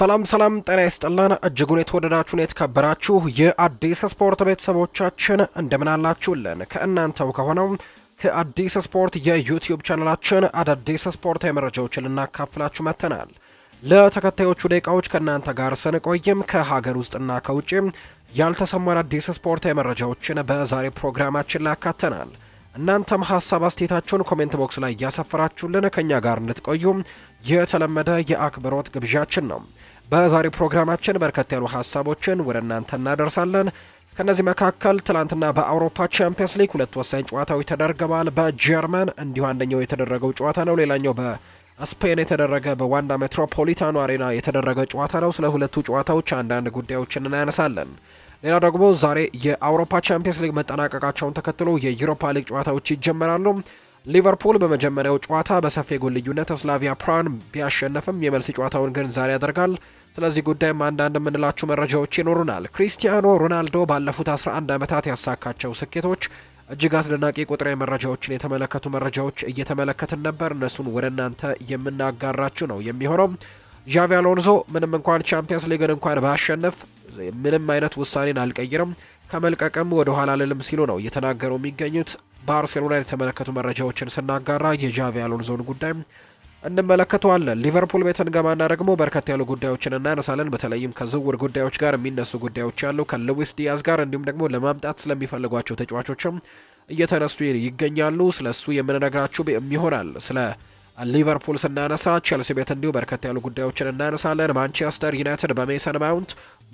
ሰላም ሰላም፣ ጤና ይስጥልን እጅጉን የተወደዳችሁን የተከበራችሁ የአዲስ ስፖርት ቤተሰቦቻችን እንደምን አላችሁልን? ከእናንተው ከሆነው ከአዲስ ስፖርት የዩቲዩብ ቻናላችን አዳዲስ ስፖርታዊ መረጃዎችን ልናካፍላችሁ መጥተናል። ለተከታዮቹ ደቂቃዎች ከእናንተ ጋር ስንቆይም ከሀገር ውስጥና ከውጭ ያልተሰሙ አዳዲስ ስፖርታዊ መረጃዎችን በዛሬ ፕሮግራማችን ላይ አካተናል። እናንተም ሀሳብ አስተያየታችሁን ኮሜንት ቦክስ ላይ እያሰፈራችሁልን ከእኛ ጋር እንድትቆዩ የተለመደ የአክብሮት ግብዣችን ነው። በዛሬው ፕሮግራማችን በርከት ያሉ ሀሳቦችን ወደ እናንተ እናደርሳለን። ከእነዚህ መካከል ትላንትና በአውሮፓ ቻምፒየንስ ሊግ ሁለት ወሳኝ ጨዋታዎች ተደርገዋል። በጀርመን እንዲሁ አንደኛው የተደረገው ጨዋታ ነው። ሌላኛው በስፔን የተደረገ በዋንዳ ሜትሮፖሊታኖ አሬና የተደረገ ጨዋታ ነው። ስለ ሁለቱ ጨዋታዎች አንዳንድ ጉዳዮችን እናያነሳለን። ሌላ ደግሞ ዛሬ የአውሮፓ ቻምፒየንስ ሊግ መጠናቀቃቸውን ተከትሎ የዩሮፓ ሊግ ጨዋታዎች ይጀመራሉ። ሊቨርፑል በመጀመሪያው ጨዋታ በሰፊ ጎል ልዩነት ስላቪያ ፕራን ቢያሸነፍም የመልስ ጨዋታውን ግን ዛሬ ያደርጋል። ስለዚህ ጉዳይም አንዳንድ የምንላችሁ መረጃዎች ይኖሩናል። ክሪስቲያኖ ሮናልዶ ባለፉት 11 ዓመታት ያሳካቸው ስኬቶች እጅግ አስደናቂ ቁጥራዊ መረጃዎችን የተመለከቱ መረጃዎች እየተመለከትን ነበር። እነሱን ወደ እናንተ የምናጋራችሁ ነው የሚሆነው። ዣቪ አሎንዞ ምንም እንኳን ቻምፒየንስ ሊግን እንኳን ባሸንፍ ምንም አይነት ውሳኔን አልቀይርም ከመልቀቅም ወደ ኋላ ልልም ሲሉ ነው እየተናገሩ የሚገኙት። ባርሴሎና የተመለከቱ መረጃዎችን ስናጋራ የዣቪ አሎንዞን ጉዳይ እንመለከተዋለን። ሊቨርፑል ቤት ገማና ደግሞ በርከት ያሉ ጉዳዮችን እናነሳለን። በተለይም ከዝውውር ጉዳዮች ጋር የሚነሱ ጉዳዮች ያሉ ከልዊስ ዲያዝ ጋር እንዲሁም ደግሞ ለማምጣት ስለሚፈልጓቸው ተጫዋቾችም እየተነሱ ይገኛሉ። ስለ እሱ የምንነግራችሁ ይሆናል። ስለ ሊቨርፑል ስናነሳ ቼልሲ ቤት እንዲሁ በርከት ያሉ ጉዳዮችን እናነሳለን። ማንቸስተር ዩናይትድ በሜሰን ማውንት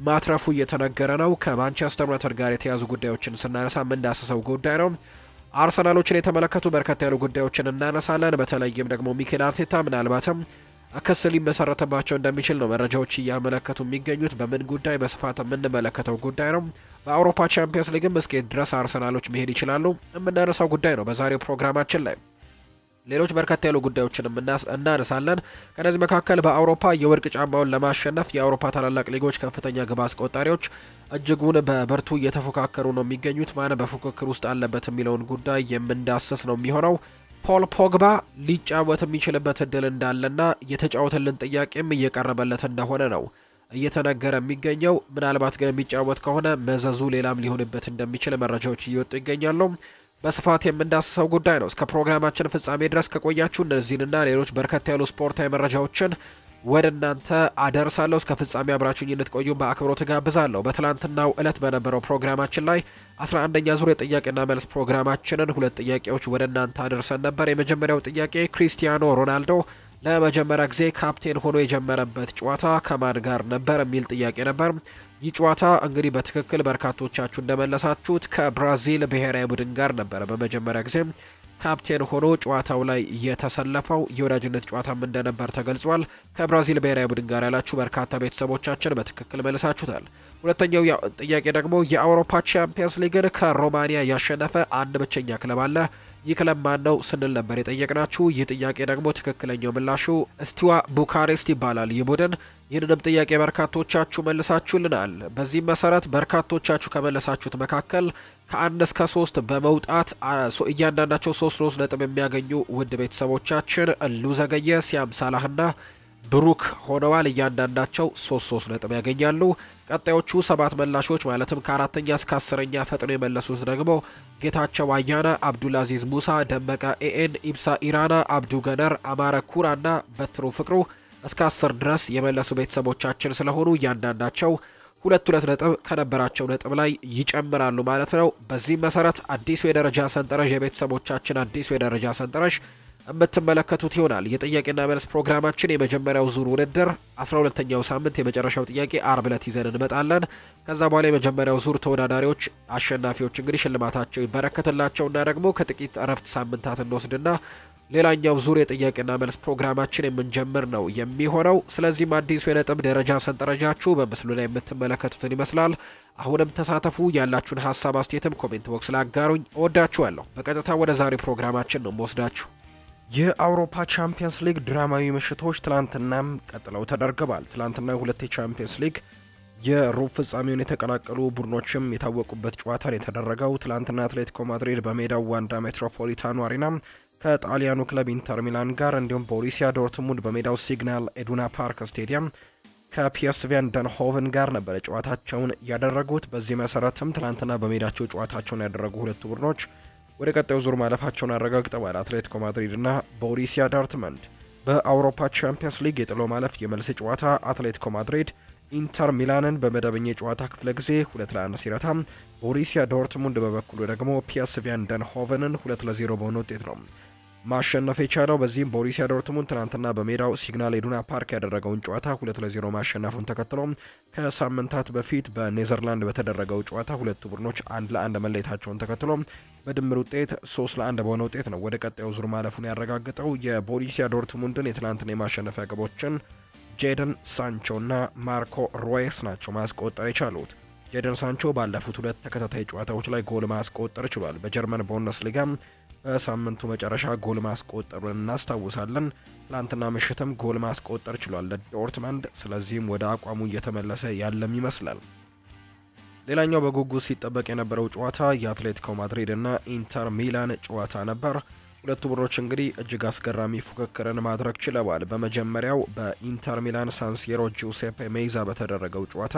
ማትረፉ እየተነገረ ነው። ከማንቸስተር ዩናይትድ ጋር የተያዙ ጉዳዮችን ስናነሳ የምንዳስሰው ጉዳይ ነው። አርሰናሎችን የተመለከቱ በርከት ያሉ ጉዳዮችን እናነሳለን። በተለይም ደግሞ ሚኬል አርቴታ ምናልባትም ክስ ሊመሰረተባቸው እንደሚችል ነው መረጃዎች እያመለከቱ የሚገኙት። በምን ጉዳይ በስፋት የምንመለከተው ጉዳይ ነው። በአውሮፓ ቻምፒየንስ ሊግም እስኬት ድረስ አርሰናሎች መሄድ ይችላሉ የምናነሳው ጉዳይ ነው በዛሬው ፕሮግራማችን ላይ ሌሎች በርከት ያሉ ጉዳዮችንም እናነሳለን። ከነዚህ መካከል በአውሮፓ የወርቅ ጫማውን ለማሸነፍ የአውሮፓ ታላላቅ ሊጎች ከፍተኛ ግብ አስቆጣሪዎች እጅጉን በብርቱ እየተፎካከሩ ነው የሚገኙት። ማን በፉክክር ውስጥ አለበት የሚለውን ጉዳይ የምንዳስስ ነው የሚሆነው። ፖል ፖግባ ሊጫወት የሚችልበት እድል እንዳለና የተጫወተልን ጥያቄም እየቀረበለት እንደሆነ ነው እየተነገረ የሚገኘው። ምናልባት ግን የሚጫወት ከሆነ መዘዙ ሌላም ሊሆንበት እንደሚችል መረጃዎች እየወጡ ይገኛሉ። በስፋት የምንዳስሰው ጉዳይ ነው። እስከ ፕሮግራማችን ፍጻሜ ድረስ ከቆያችሁ እነዚህንና ሌሎች በርከት ያሉ ስፖርታዊ መረጃዎችን ወደ እናንተ አደርሳለሁ። እስከ ፍጻሜ አብራችሁኝ እንድትቆዩ በአክብሮት ጋብዛለሁ። በትላንትናው እለት በነበረው ፕሮግራማችን ላይ 11ኛ ዙር የጥያቄና መልስ ፕሮግራማችንን ሁለት ጥያቄዎች ወደ እናንተ አደርሰን ነበር። የመጀመሪያው ጥያቄ ክሪስቲያኖ ሮናልዶ ለመጀመሪያ ጊዜ ካፕቴን ሆኖ የጀመረበት ጨዋታ ከማን ጋር ነበር የሚል ጥያቄ ነበር። ይህ ጨዋታ እንግዲህ በትክክል በርካቶቻችሁ እንደመለሳችሁት ከብራዚል ብሔራዊ ቡድን ጋር ነበረ በመጀመሪያ ጊዜ ካፕቴን ሆኖ ጨዋታው ላይ የተሰለፈው የወዳጅነት ጨዋታም እንደነበር ተገልጿል። ከብራዚል ብሔራዊ ቡድን ጋር ያላችሁ በርካታ ቤተሰቦቻችን በትክክል መልሳችሁታል። ሁለተኛው ጥያቄ ደግሞ የአውሮፓ ቻምፒየንስ ሊግን ከሮማኒያ ያሸነፈ አንድ ብቸኛ ክለብ አለ። ይህ ክለብ ማን ነው ስንል ነበር የጠየቅናችሁ። ይህ ጥያቄ ደግሞ ትክክለኛው ምላሹ ስቲዋ ቡካሬስት ይባላል። ይህ ቡድን ይህንንም ጥያቄ በርካቶቻችሁ መልሳችሁልናል። በዚህም መሰረት በርካቶቻችሁ ከመለሳችሁት መካከል ከአንድ እስከ ሶስት በመውጣት እያንዳንዳቸው ሶስት ሶስት ነጥብ የሚያገኙ ውድ ቤተሰቦቻችን ሉዘገየ፣ ሲያም ሳላህና ብሩክ ሆነዋል። እያንዳንዳቸው ሶስት ሶስት ነጥብ ያገኛሉ። ቀጣዮቹ ሰባት መላሾች ማለትም ከአራተኛ እስከ አስረኛ ፈጥኖ የመለሱት ደግሞ ጌታቸው አያና፣ አብዱልአዚዝ ሙሳ፣ ደመቀ ኤኤን፣ ኢብሳ ኢራና፣ አብዱ ገነር፣ አማረ ኩራና በትሩ ፍቅሩ እስከ አስር ድረስ የመለሱ ቤተሰቦቻችን ስለሆኑ እያንዳንዳቸው ሁለት ሁለት ነጥብ ከነበራቸው ነጥብ ላይ ይጨምራሉ ማለት ነው። በዚህም መሰረት አዲሱ የደረጃ ሰንጠረዥ የቤተሰቦቻችን አዲሱ የደረጃ ሰንጠረዥ የምትመለከቱት ይሆናል። የጥያቄና መልስ ፕሮግራማችን የመጀመሪያው ዙር ውድድር 12ኛው ሳምንት የመጨረሻው ጥያቄ አርብ ዕለት ይዘን እንመጣለን። ከዛ በኋላ የመጀመሪያው ዙር ተወዳዳሪዎች አሸናፊዎች እንግዲህ ሽልማታቸው ይበረከትላቸውና ደግሞ ከጥቂት እረፍት ሳምንታት እንወስድና ሌላኛው ዙር የጥያቄና መልስ ፕሮግራማችን የምንጀምር ነው የሚሆነው። ስለዚህም አዲሱ የነጥብ ደረጃ ሰንጠረጃችሁ በምስሉ ላይ የምትመለከቱትን ይመስላል። አሁንም ተሳተፉ። ያላችሁን ሀሳብ አስተያየትም ኮሜንት ቦክስ ላይ አጋሩኝ። እወዳችኋለሁ። በቀጥታ ወደ ዛሬው ፕሮግራማችን ነው የምወስዳችሁ። የአውሮፓ ቻምፒየንስ ሊግ ድራማዊ ምሽቶች ትላንትናም ቀጥለው ተደርገዋል። ትላንትና ሁለት የቻምፒየንስ ሊግ የሩብ ፍጻሜውን የተቀላቀሉ ቡድኖችም የታወቁበት ጨዋታ ነው የተደረገው። ትላንትና አትሌቲኮ ማድሪድ በሜዳው ዋንዳ ሜትሮፖሊታኑ አሪና ከጣሊያኑ ክለብ ኢንተር ሚላን ጋር እንዲሁም ቦሩሲያ ዶርትሙንድ በሜዳው ሲግናል ኤዱና ፓርክ ስቴዲየም ከፒስቪያን ደንሆቨን ጋር ነበረ ጨዋታቸውን ያደረጉት። በዚህ መሰረትም ትላንትና በሜዳቸው ጨዋታቸውን ያደረጉ ሁለቱ ቡድኖች ወደ ቀጣዩ ዙር ማለፋቸውን አረጋግጠዋል። አትሌቲኮ ማድሪድ እና ቦሪሲያ ዳርትመንድ በአውሮፓ ቻምፒየንስ ሊግ የጥሎ ማለፍ የመልስ ጨዋታ አትሌቲኮ ማድሪድ ኢንተር ሚላንን በመደበኛ የጨዋታ ክፍለ ጊዜ ሁለት ለአንድ ሲረታ፣ ቦሪሲያ ዶርትሙንድ በበኩሉ ደግሞ ፒኤስቪ አይንድሆቨንን ሁለት ለዜሮ በሆነ ውጤት ነው ማሸነፍ የቻለው። በዚህም ቦሪሲያ ዶርትሙንድ ትናንትና በሜዳው ሲግናል ኢዱና ፓርክ ያደረገውን ጨዋታ ሁለት ለዜሮ ማሸነፉን ተከትሎ ከሳምንታት በፊት በኔዘርላንድ በተደረገው ጨዋታ ሁለቱ ቡድኖች አንድ ለአንድ መለየታቸውን ተከትሎ በድምር ውጤት ለ ለአንድ በሆነ ውጤት ነው ወደ ቀጣዩ ዙር ማለፉን ያረጋግጠው። የቦሪሲያ ዶርትሙንድን የትላንትን የማሸነፊያ ግቦችን ጄደን ሳንቾ እና ማርኮ ሮየስ ናቸው ማስቆጠር የቻሉት። ጄደን ሳንቾ ባለፉት ሁለት ተከታታይ ጨዋታዎች ላይ ጎል ማስቆጠር ችሏል። በጀርመን ሊጋም በሳምንቱ መጨረሻ ጎል ማስቆጠሩን እናስታውሳለን። ትላንትና ምሽትም ጎል ማስቆጠር ችሏል ለዶርትመንድ። ስለዚህም ወደ አቋሙ እየተመለሰ ያለም ይመስላል። ሌላኛው በጉጉት ሲጠበቅ የነበረው ጨዋታ የአትሌቲኮ ማድሪድ እና ኢንተር ሚላን ጨዋታ ነበር። ሁለቱ ቡድኖች እንግዲህ እጅግ አስገራሚ ፉክክርን ማድረግ ችለዋል። በመጀመሪያው በኢንተር ሚላን ሳንሲሮ ጁሴፔ ሜይዛ በተደረገው ጨዋታ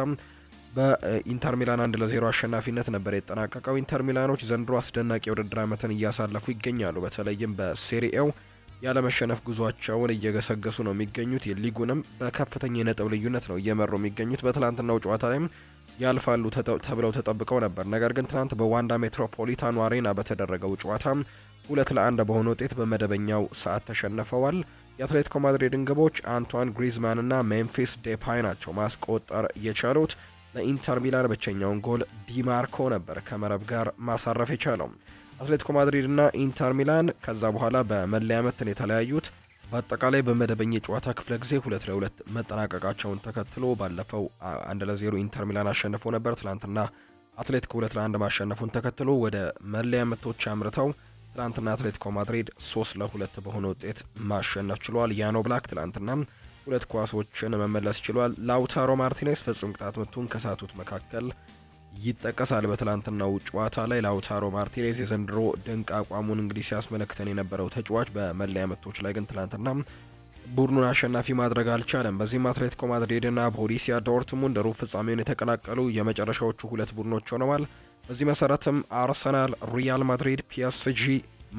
በኢንተር ሚላን አንድ ለዜሮ አሸናፊነት ነበር የተጠናቀቀው። ኢንተር ሚላኖች ዘንድሮ አስደናቂ የውድድር ዓመትን እያሳለፉ ይገኛሉ። በተለይም በሴሪኤው ያለመሸነፍ ጉዟቸውን እየገሰገሱ ነው የሚገኙት። ሊጉንም በከፍተኛ የነጥብ ልዩነት ነው እየመሩ የሚገኙት። በትላንትናው ጨዋታ ላይም ያልፋሉ ተብለው ተጠብቀው ነበር። ነገር ግን ትናንት በዋንዳ ሜትሮፖሊታኑ አሬና በተደረገው ጨዋታ ሁለት ለአንድ በሆነ ውጤት በመደበኛው ሰዓት ተሸንፈዋል። የአትሌቲኮ ማድሪድን ግቦች አንቷን ግሪዝማን እና ሜምፊስ ዴፓይ ናቸው ማስቆጠር የቻሉት። ለኢንተር ሚላን ብቸኛውን ጎል ዲማርኮ ነበር ከመረብ ጋር ማሳረፍ የቻለው። አትሌቲኮ ማድሪድ እና ኢንተር ሚላን ከዛ በኋላ በመለያ ምትን የተለያዩት በአጠቃላይ በመደበኛ የጨዋታ ክፍለ ጊዜ ሁለት ለሁለት መጠናቀቃቸውን ተከትሎ ባለፈው አንድ ለዜሮ ኢንተር ሚላን አሸንፎ ነበር። ትላንትና አትሌቲኮ ሁለት ለአንድ ማሸነፉን ተከትሎ ወደ መለያ ምቶች አምርተው ትላንትና አትሌቲኮ ማድሪድ ሶስት ለሁለት በሆነ ውጤት ማሸነፍ ችሏል። ያኖ ብላክ ትላንትና ሁለት ኳሶችን መመለስ ችሏል። ላውታሮ ማርቲኔስ ፍጹም ቅጣት ምቱን ከሳቱት መካከል ይጠቀሳል። በትላንትናው ጨዋታ ላይ ላውታሮ ማርቲኔዝ የዘንድሮ ድንቅ አቋሙን እንግዲህ ሲያስመለክተን የነበረው ተጫዋች በመለያ ምቶች ላይ ግን ትላንትና ቡድኑን አሸናፊ ማድረግ አልቻለም። በዚህም አትሌቲኮ ማድሪድና ቦሪሲያ ዶርትሙንድ ሩብ ፍጻሜውን የተቀላቀሉ የመጨረሻዎቹ ሁለት ቡድኖች ሆነዋል። በዚህ መሰረትም አርሰናል፣ ሪያል ማድሪድ፣ ፒኤስጂ፣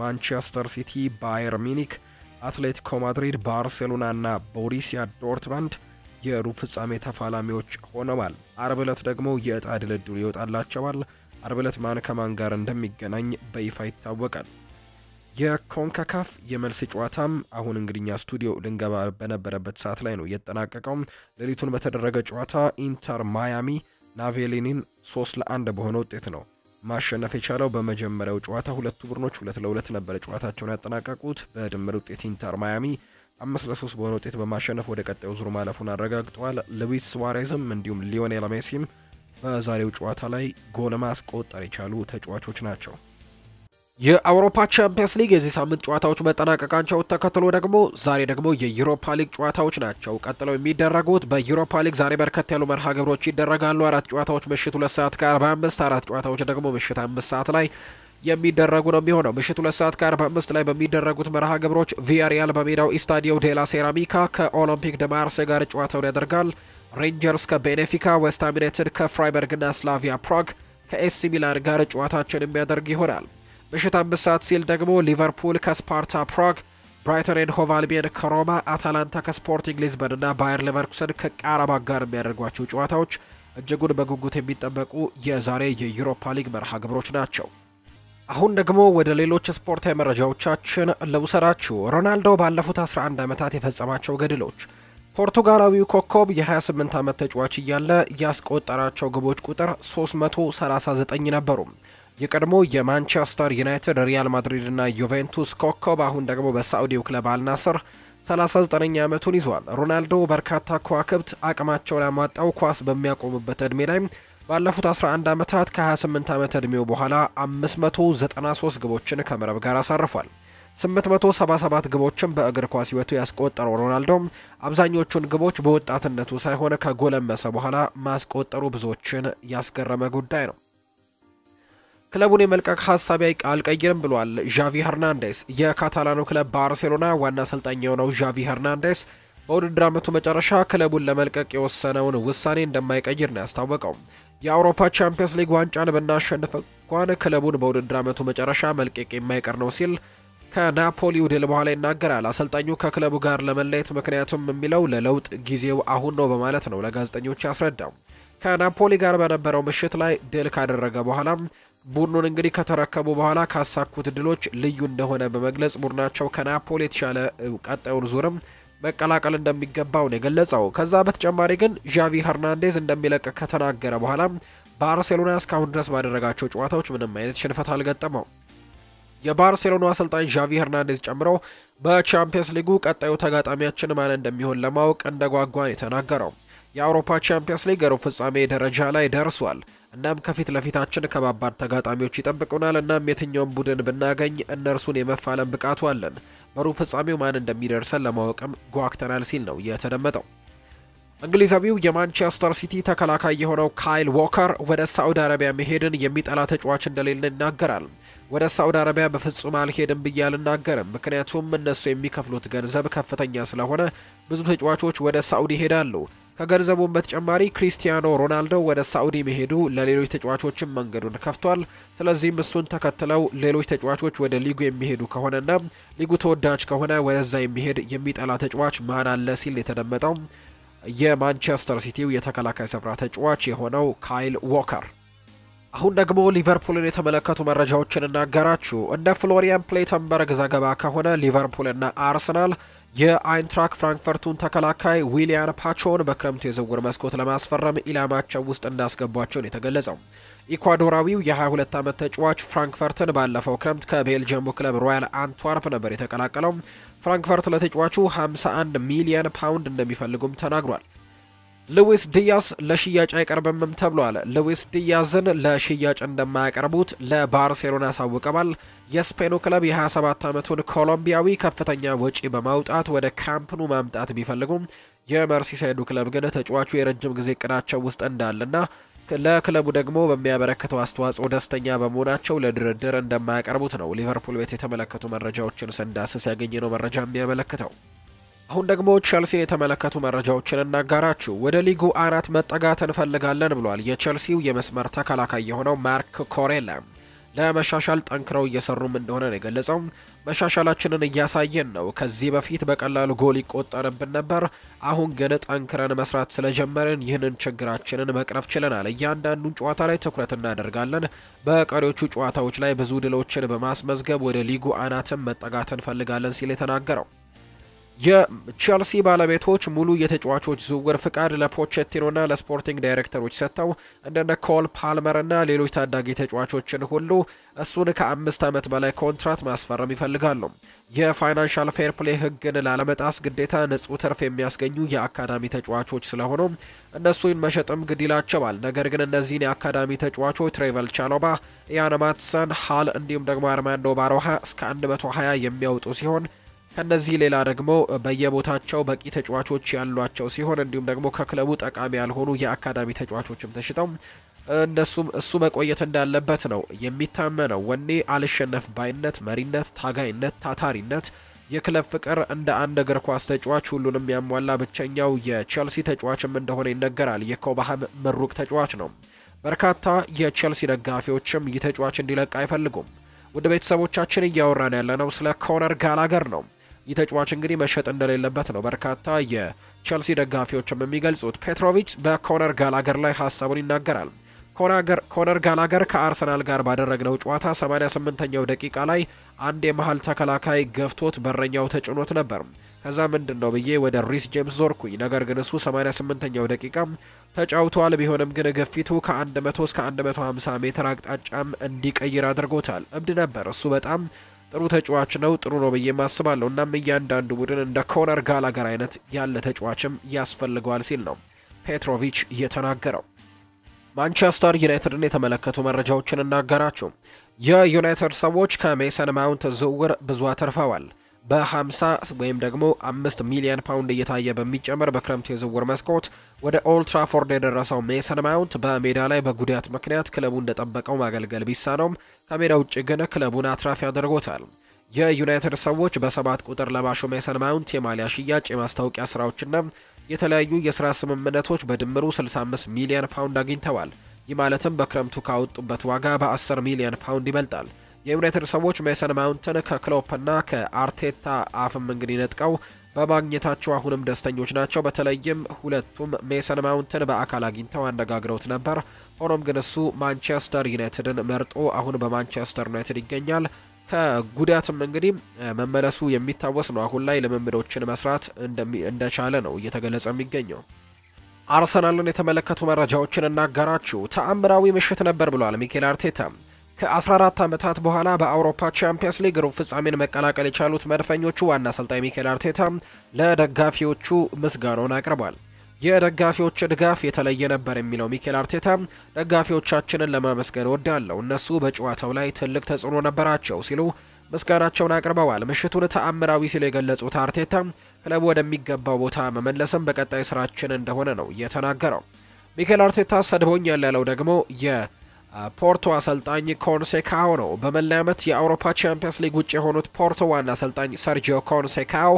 ማንቸስተር ሲቲ፣ ባየር ሚኒክ፣ አትሌቲኮ ማድሪድ፣ ባርሴሎና እና ቦሪሲያ ዶርትመንድ የሩብ ፍጻሜ ተፋላሚዎች ሆነዋል። አርብ ዕለት ደግሞ የእጣ ድልድሉ ይወጣላቸዋል። አርብ ዕለት ማን ከማን ጋር እንደሚገናኝ በይፋ ይታወቃል። የኮንካካፍ የመልስ ጨዋታም አሁን እንግዲኛ ስቱዲዮ ልንገባ በነበረበት ሰዓት ላይ ነው የተጠናቀቀው። ሌሊቱን በተደረገ ጨዋታ ኢንተር ማያሚ ናቬሊኒን ሶስት ለአንድ በሆነ ውጤት ነው ማሸነፍ የቻለው። በመጀመሪያው ጨዋታ ሁለቱ ቡድኖች ሁለት ለሁለት ነበረ ጨዋታቸውን ያጠናቀቁት። በድምር ውጤት ኢንተር ማያሚ አምስት ለሶስት በሆነ ውጤት በማሸነፍ ወደ ቀጣዩ ዙር ማለፉን አረጋግጠዋል። ሉዊስ ሱዋሬዝም እንዲሁም ሊዮኔል ሜሲም በዛሬው ጨዋታ ላይ ጎል ማስቆጠር የቻሉ ተጫዋቾች ናቸው። የአውሮፓ ቻምፒየንስ ሊግ የዚህ ሳምንት ጨዋታዎች መጠናቀቃቸው ተከትሎ ደግሞ ዛሬ ደግሞ የዩሮፓ ሊግ ጨዋታዎች ናቸው ቀጥለው የሚደረጉት። በዩሮፓ ሊግ ዛሬ በርከት ያሉ መርሃ ግብሮች ይደረጋሉ። አራት ጨዋታዎች ምሽት ሁለት ሰዓት ከአርባ አምስት አራት ጨዋታዎች ደግሞ ምሽት አምስት ሰዓት ላይ የሚደረጉ ነው የሚሆነው። ምሽት ሁለት ሰዓት ከአርባ አምስት ላይ በሚደረጉት መርሃ ግብሮች ቪያሪያል በሜዳው ኢስታዲዮ ዴላ ሴራሚካ ከኦሎምፒክ ደማርሴ ጋር ጨዋታውን ያደርጋል። ሬንጀርስ ከቤኔፊካ፣ ዌስትሃም ዩናይትድ ከፍራይበርግ ና ስላቪያ ፕራግ ከኤሲ ሚላን ጋር ጨዋታቸውን የሚያደርግ ይሆናል። ምሽት አምስት ሰዓት ሲል ደግሞ ሊቨርፑል ከስፓርታ ፕራግ፣ ብራይተን ኤንድ ሆቭ ከሮማ፣ አታላንታ ከስፖርቲንግ ሊዝበን ና ባየር ሌቨርኩሰን ከቃራባግ ጋር የሚያደርጓቸው ጨዋታዎች እጅጉን በጉጉት የሚጠበቁ የዛሬ የዩሮፓ ሊግ መርሃ ግብሮች ናቸው። አሁን ደግሞ ወደ ሌሎች ስፖርታዊ መረጃዎቻችን ልውሰዳችሁ። ሮናልዶ ባለፉት 11 ዓመታት የፈጸማቸው ገድሎች። ፖርቱጋላዊው ኮከብ የ28 ዓመት ተጫዋች እያለ ያስቆጠራቸው ግቦች ቁጥር 339 ነበሩ። የቀድሞ የማንቸስተር ዩናይትድ፣ ሪያል ማድሪድ እና ዩቬንቱስ ኮከብ አሁን ደግሞ በሳዑዲው ክለብ አልናስር 39ኛ ዓመቱን ይዟል። ሮናልዶ በርካታ ከዋክብት አቅማቸውን አሟጣው ኳስ በሚያቆሙበት ዕድሜ ላይ ባለፉት 11 ዓመታት ከ28 ዓመት ዕድሜው በኋላ 593 ግቦችን ከመረብ ጋር አሳርፏል። 877 ግቦችን በእግር ኳስ ህይወቱ ያስቆጠረው ሮናልዶ አብዛኞቹን ግቦች በወጣትነቱ ሳይሆን ከጎለመሰ በኋላ ማስቆጠሩ ብዙዎችን ያስገረመ ጉዳይ ነው። ክለቡን የመልቀቅ ሀሳቢ አልቀይርም ብሏል ዣቪ ሄርናንዴስ። የካታላኑ ክለብ ባርሴሎና ዋና አሰልጣኝ የሆነው ዣቪ ሄርናንዴስ በውድድር ዓመቱ መጨረሻ ክለቡን ለመልቀቅ የወሰነውን ውሳኔ እንደማይቀይር ነው ያስታወቀው። የአውሮፓ ቻምፒየንስ ሊግ ዋንጫን ብናሸንፍ እንኳን ክለቡን በውድድር ዓመቱ መጨረሻ መልቀቅ የማይቀር ነው ሲል ከናፖሊው ድል በኋላ ይናገራል። አሰልጣኙ ከክለቡ ጋር ለመለየት ምክንያቱም የሚለው ለለውጥ ጊዜው አሁን ነው በማለት ነው ለጋዜጠኞች ያስረዳው። ከናፖሊ ጋር በነበረው ምሽት ላይ ድል ካደረገ በኋላ ቡድኑን እንግዲህ ከተረከቡ በኋላ ካሳኩት ድሎች ልዩ እንደሆነ በመግለጽ ቡድናቸው ከናፖሊ የተሻለ ቀጣዩን ዙርም መቀላቀል እንደሚገባው ነው የገለጸው። ከዛ በተጨማሪ ግን ዣቪ ሄርናንዴዝ እንደሚለቅ ከተናገረ በኋላ ባርሴሎና እስካሁን ድረስ ባደረጋቸው ጨዋታዎች ምንም አይነት ሽንፈት አልገጠመው። የባርሴሎና አሰልጣኝ ዣቪ ሄርናንዴዝ ጨምሮ በቻምፒየንስ ሊጉ ቀጣዩ ተጋጣሚያችን ማን እንደሚሆን ለማወቅ ጓጓን የተናገረው የአውሮፓ ቻምፒየንስ ሊግ ሩብ ፍጻሜ ደረጃ ላይ ደርሷል። እናም ከፊት ለፊታችን ከባባድ ተጋጣሚዎች ይጠብቁናል። እናም የትኛውም ቡድን ብናገኝ እነርሱን የመፋለም ብቃቱ አለን። በሩብ ፍጻሜው ማን እንደሚደርሰን ለማወቅም ጓግተናል ሲል ነው የተደመጠው። እንግሊዛዊው የማንቸስተር ሲቲ ተከላካይ የሆነው ካይል ዎከር ወደ ሳዑዲ አረቢያ መሄድን የሚጠላ ተጫዋች እንደሌለ ይናገራል። ወደ ሳዑዲ አረቢያ በፍጹም አልሄድም ብዬ አልናገርም፣ ምክንያቱም እነሱ የሚከፍሉት ገንዘብ ከፍተኛ ስለሆነ ብዙ ተጫዋቾች ወደ ሳዑዲ ይሄዳሉ ከገንዘቡ በተጨማሪ ክሪስቲያኖ ሮናልዶ ወደ ሳዑዲ መሄዱ ለሌሎች ተጫዋቾችም መንገዱን ከፍቷል። ስለዚህም እሱን ተከትለው ሌሎች ተጫዋቾች ወደ ሊጉ የሚሄዱ ከሆነና ሊጉ ተወዳጅ ከሆነ ወደዛ የሚሄድ የሚጠላ ተጫዋች ማን አለ ሲል የተደመጠው የማንቸስተር ሲቲው የተከላካይ ስፍራ ተጫዋች የሆነው ካይል ዎከር አሁን ደግሞ ሊቨርፑልን የተመለከቱ መረጃዎችን እናገራችሁ። እንደ ፍሎሪያን ፕሌተንበርግ ዘገባ ከሆነ ሊቨርፑልና አርሰናል የአይንትራክ ፍራንክፈርቱን ተከላካይ ዊሊያን ፓቾን በክረምቱ የዝውውር መስኮት ለማስፈረም ኢላማቸው ውስጥ ነው የተገለጸው ኢኳዶራዊው የ22 ዓመት ተጫዋች ፍራንክፈርትን ባለፈው ክረምት ከቤልጅየሙ ክለብ ሮያል አንትዋርፕ ነበር የተቀላቀለው። ፍራንክፈርት ለተጫዋቹ 51 ሚሊየን ፓውንድ እንደሚፈልጉም ተናግሯል። ሉዊስ ዲያስ ለሽያጭ አይቀርብምም ተብሏል። ሉዊስ ዲያዝን ለሽያጭ እንደማያቀርቡት ለባርሴሎና አሳውቀዋል። የስፔኑ ክለብ የ27 ዓመቱን ኮሎምቢያዊ ከፍተኛ ወጪ በማውጣት ወደ ካምፕኑ ማምጣት ቢፈልጉም የመርሲሳይዱ ክለብ ግን ተጫዋቹ የረጅም ጊዜ እቅዳቸው ውስጥ እንዳለና ለክለቡ ደግሞ በሚያበረክተው አስተዋጽኦ ደስተኛ በመሆናቸው ለድርድር እንደማያቀርቡት ነው ሊቨርፑል ቤት የተመለከቱ መረጃዎችን ስንዳስስ ያገኘ ነው መረጃ የሚያመለክተው። አሁን ደግሞ ቸልሲን የተመለከቱ መረጃዎችን እናጋራችሁ። ወደ ሊጉ አናት መጠጋት እንፈልጋለን ብሏል የቸልሲው የመስመር ተከላካይ የሆነው ማርክ ኮሬላ። ለመሻሻል ጠንክረው እየሰሩም እንደሆነ ነው የገለጸው። መሻሻላችንን እያሳየን ነው። ከዚህ በፊት በቀላሉ ጎል ይቆጠርብን ነበር። አሁን ግን ጠንክረን መስራት ስለጀመርን ይህንን ችግራችንን መቅረፍ ችለናል። እያንዳንዱን ጨዋታ ላይ ትኩረት እናደርጋለን። በቀሪዎቹ ጨዋታዎች ላይ ብዙ ድሎችን በማስመዝገብ ወደ ሊጉ አናትም መጠጋት እንፈልጋለን ሲል የተናገረው የቼልሲ ባለቤቶች ሙሉ የተጫዋቾች ዝውውር ፍቃድ ለፖቼቲኖና ለስፖርቲንግ ዳይሬክተሮች ሰጥተው እንደነ ኮል ፓልመርና ሌሎች ታዳጊ ተጫዋቾችን ሁሉ እሱን ከአምስት ዓመት በላይ ኮንትራት ማስፈረም ይፈልጋሉ። የፋይናንሻል ፌር ፕሌይ ሕግን ላለመጣስ ግዴታ ንጹህ ትርፍ የሚያስገኙ የአካዳሚ ተጫዋቾች ስለሆኑ እነሱን መሸጥም ግድ ይላቸዋል። ነገር ግን እነዚህን የአካዳሚ ተጫዋቾች ትሬቨል ቻሎባ፣ ኢያን ማትሰን፣ ሃል እንዲሁም ደግሞ አርማንዶ ባሮሃ እስከ 120 የሚያወጡ ሲሆን ከነዚህ ሌላ ደግሞ በየቦታቸው በቂ ተጫዋቾች ያሏቸው ሲሆን እንዲሁም ደግሞ ከክለቡ ጠቃሚ ያልሆኑ የአካዳሚ ተጫዋቾችም ተሽጠው እነሱም እሱ መቆየት እንዳለበት ነው የሚታመነው። ወኔ፣ አልሸነፍ ባይነት፣ መሪነት፣ ታጋይነት፣ ታታሪነት፣ የክለብ ፍቅር እንደ አንድ እግር ኳስ ተጫዋች ሁሉንም ያሟላ ብቸኛው የቼልሲ ተጫዋችም እንደሆነ ይነገራል። የኮባህም ምሩቅ ተጫዋች ነው። በርካታ የቼልሲ ደጋፊዎችም ይህ ተጫዋች እንዲለቅ አይፈልጉም። ውድ ቤተሰቦቻችን እያወራን ያለነው ስለ ኮነር ጋላገር ነው። ይህ ተጫዋች እንግዲህ መሸጥ እንደሌለበት ነው በርካታ የቸልሲ ደጋፊዎችም የሚገልጹት። ፔትሮቪች በኮነር ጋላገር ላይ ሀሳቡን ይናገራል። ኮነር ጋላገር ከአርሰናል ጋር ባደረግነው ጨዋታ 88ኛው ደቂቃ ላይ አንድ የመሀል ተከላካይ ገፍቶት በረኛው ተጭኖት ነበር። ከዛ ምንድን ነው ብዬ ወደ ሪስ ጄምስ ዞርኩኝ። ነገር ግን እሱ 88ኛው ደቂቃ ተጫውቷል። ቢሆንም ግን ግፊቱ ከ100 እስከ 150 ሜትር አቅጣጫም እንዲቀይር አድርጎታል። እብድ ነበር እሱ በጣም ጥሩ ተጫዋች ነው፣ ጥሩ ነው ብዬ ማስባለሁ። እናም እያንዳንዱ ቡድን እንደ ኮነር ጋላገር አይነት ያለ ተጫዋችም ያስፈልገዋል ሲል ነው ፔትሮቪች የተናገረው። ማንቸስተር ዩናይትድን የተመለከቱ መረጃዎችን እናገራችሁ። የዩናይትድ ሰዎች ከሜሰን ማውንት ዝውውር ብዙ አተርፈዋል። በ50 ወይም ደግሞ አምስት ሚሊዮን ፓውንድ እየታየ በሚጨመር በክረምት የዝውውር መስኮት ወደ ኦልትራፎርድ የደረሰው ሜሰን ማውንት በሜዳ ላይ በጉዳት ምክንያት ክለቡ እንደጠበቀው ማገልገል ቢሳነውም ከሜዳ ውጭ ግን ክለቡን አትራፊ ያደርጎታል። የዩናይትድ ሰዎች በሰባት ቁጥር ለባሹ ሜሰን ማውንት የማሊያ ሽያጭ፣ የማስታወቂያ ስራዎችና የተለያዩ የስራ ስምምነቶች በድምሩ 65 ሚሊዮን ፓውንድ አግኝተዋል። ይህ ማለትም በክረምቱ ካወጡበት ዋጋ በ10 ሚሊዮን ፓውንድ ይበልጣል። የዩናይትድ ሰዎች ሜሰን ማውንትን ከክሎፕና ከአርቴታ አፍም እንግዲህ ነጥቀው በማግኘታቸው አሁንም ደስተኞች ናቸው። በተለይም ሁለቱም ሜሰን ማውንትን በአካል አግኝተው አነጋግረውት ነበር። ሆኖም ግን እሱ ማንቸስተር ዩናይትድን መርጦ አሁን በማንቸስተር ዩናይትድ ይገኛል። ከጉዳትም እንግዲህ መመለሱ የሚታወስ ነው። አሁን ላይ ልምምዶችን መስራት እንደቻለ ነው እየተገለጸ የሚገኘው። አርሰናልን የተመለከቱ መረጃዎችን እናገራችሁ ተአምራዊ ምሽት ነበር ብሏል ሚኬል አርቴታ። ከ14 ዓመታት በኋላ በአውሮፓ ቻምፒየንስ ሊግ ሩብ ፍጻሜን መቀላቀል የቻሉት መድፈኞቹ ዋና አሰልጣኝ ሚኬል አርቴታ ለደጋፊዎቹ ምስጋናውን አቅርቧል። የደጋፊዎች ድጋፍ የተለየ ነበር የሚለው ሚኬል አርቴታ ደጋፊዎቻችንን ለማመስገን እወዳለሁ፣ እነሱ በጨዋታው ላይ ትልቅ ተጽዕኖ ነበራቸው ሲሉ ምስጋናቸውን አቅርበዋል። ምሽቱን ተአምራዊ ሲሉ የገለጹት አርቴታ ክለቡ ወደሚገባው ቦታ መመለስም በቀጣይ ስራችን እንደሆነ ነው የተናገረው። ሚኬል አርቴታ ሰድቦኛል ያለው ደግሞ ፖርቶ አሰልጣኝ ኮንሴካው ነው። በመላ ዓመት የአውሮፓ ቻምፒየንስ ሊግ ውጭ የሆኑት ፖርቶ ዋና አሰልጣኝ ሰርጂዮ ኮንሴካው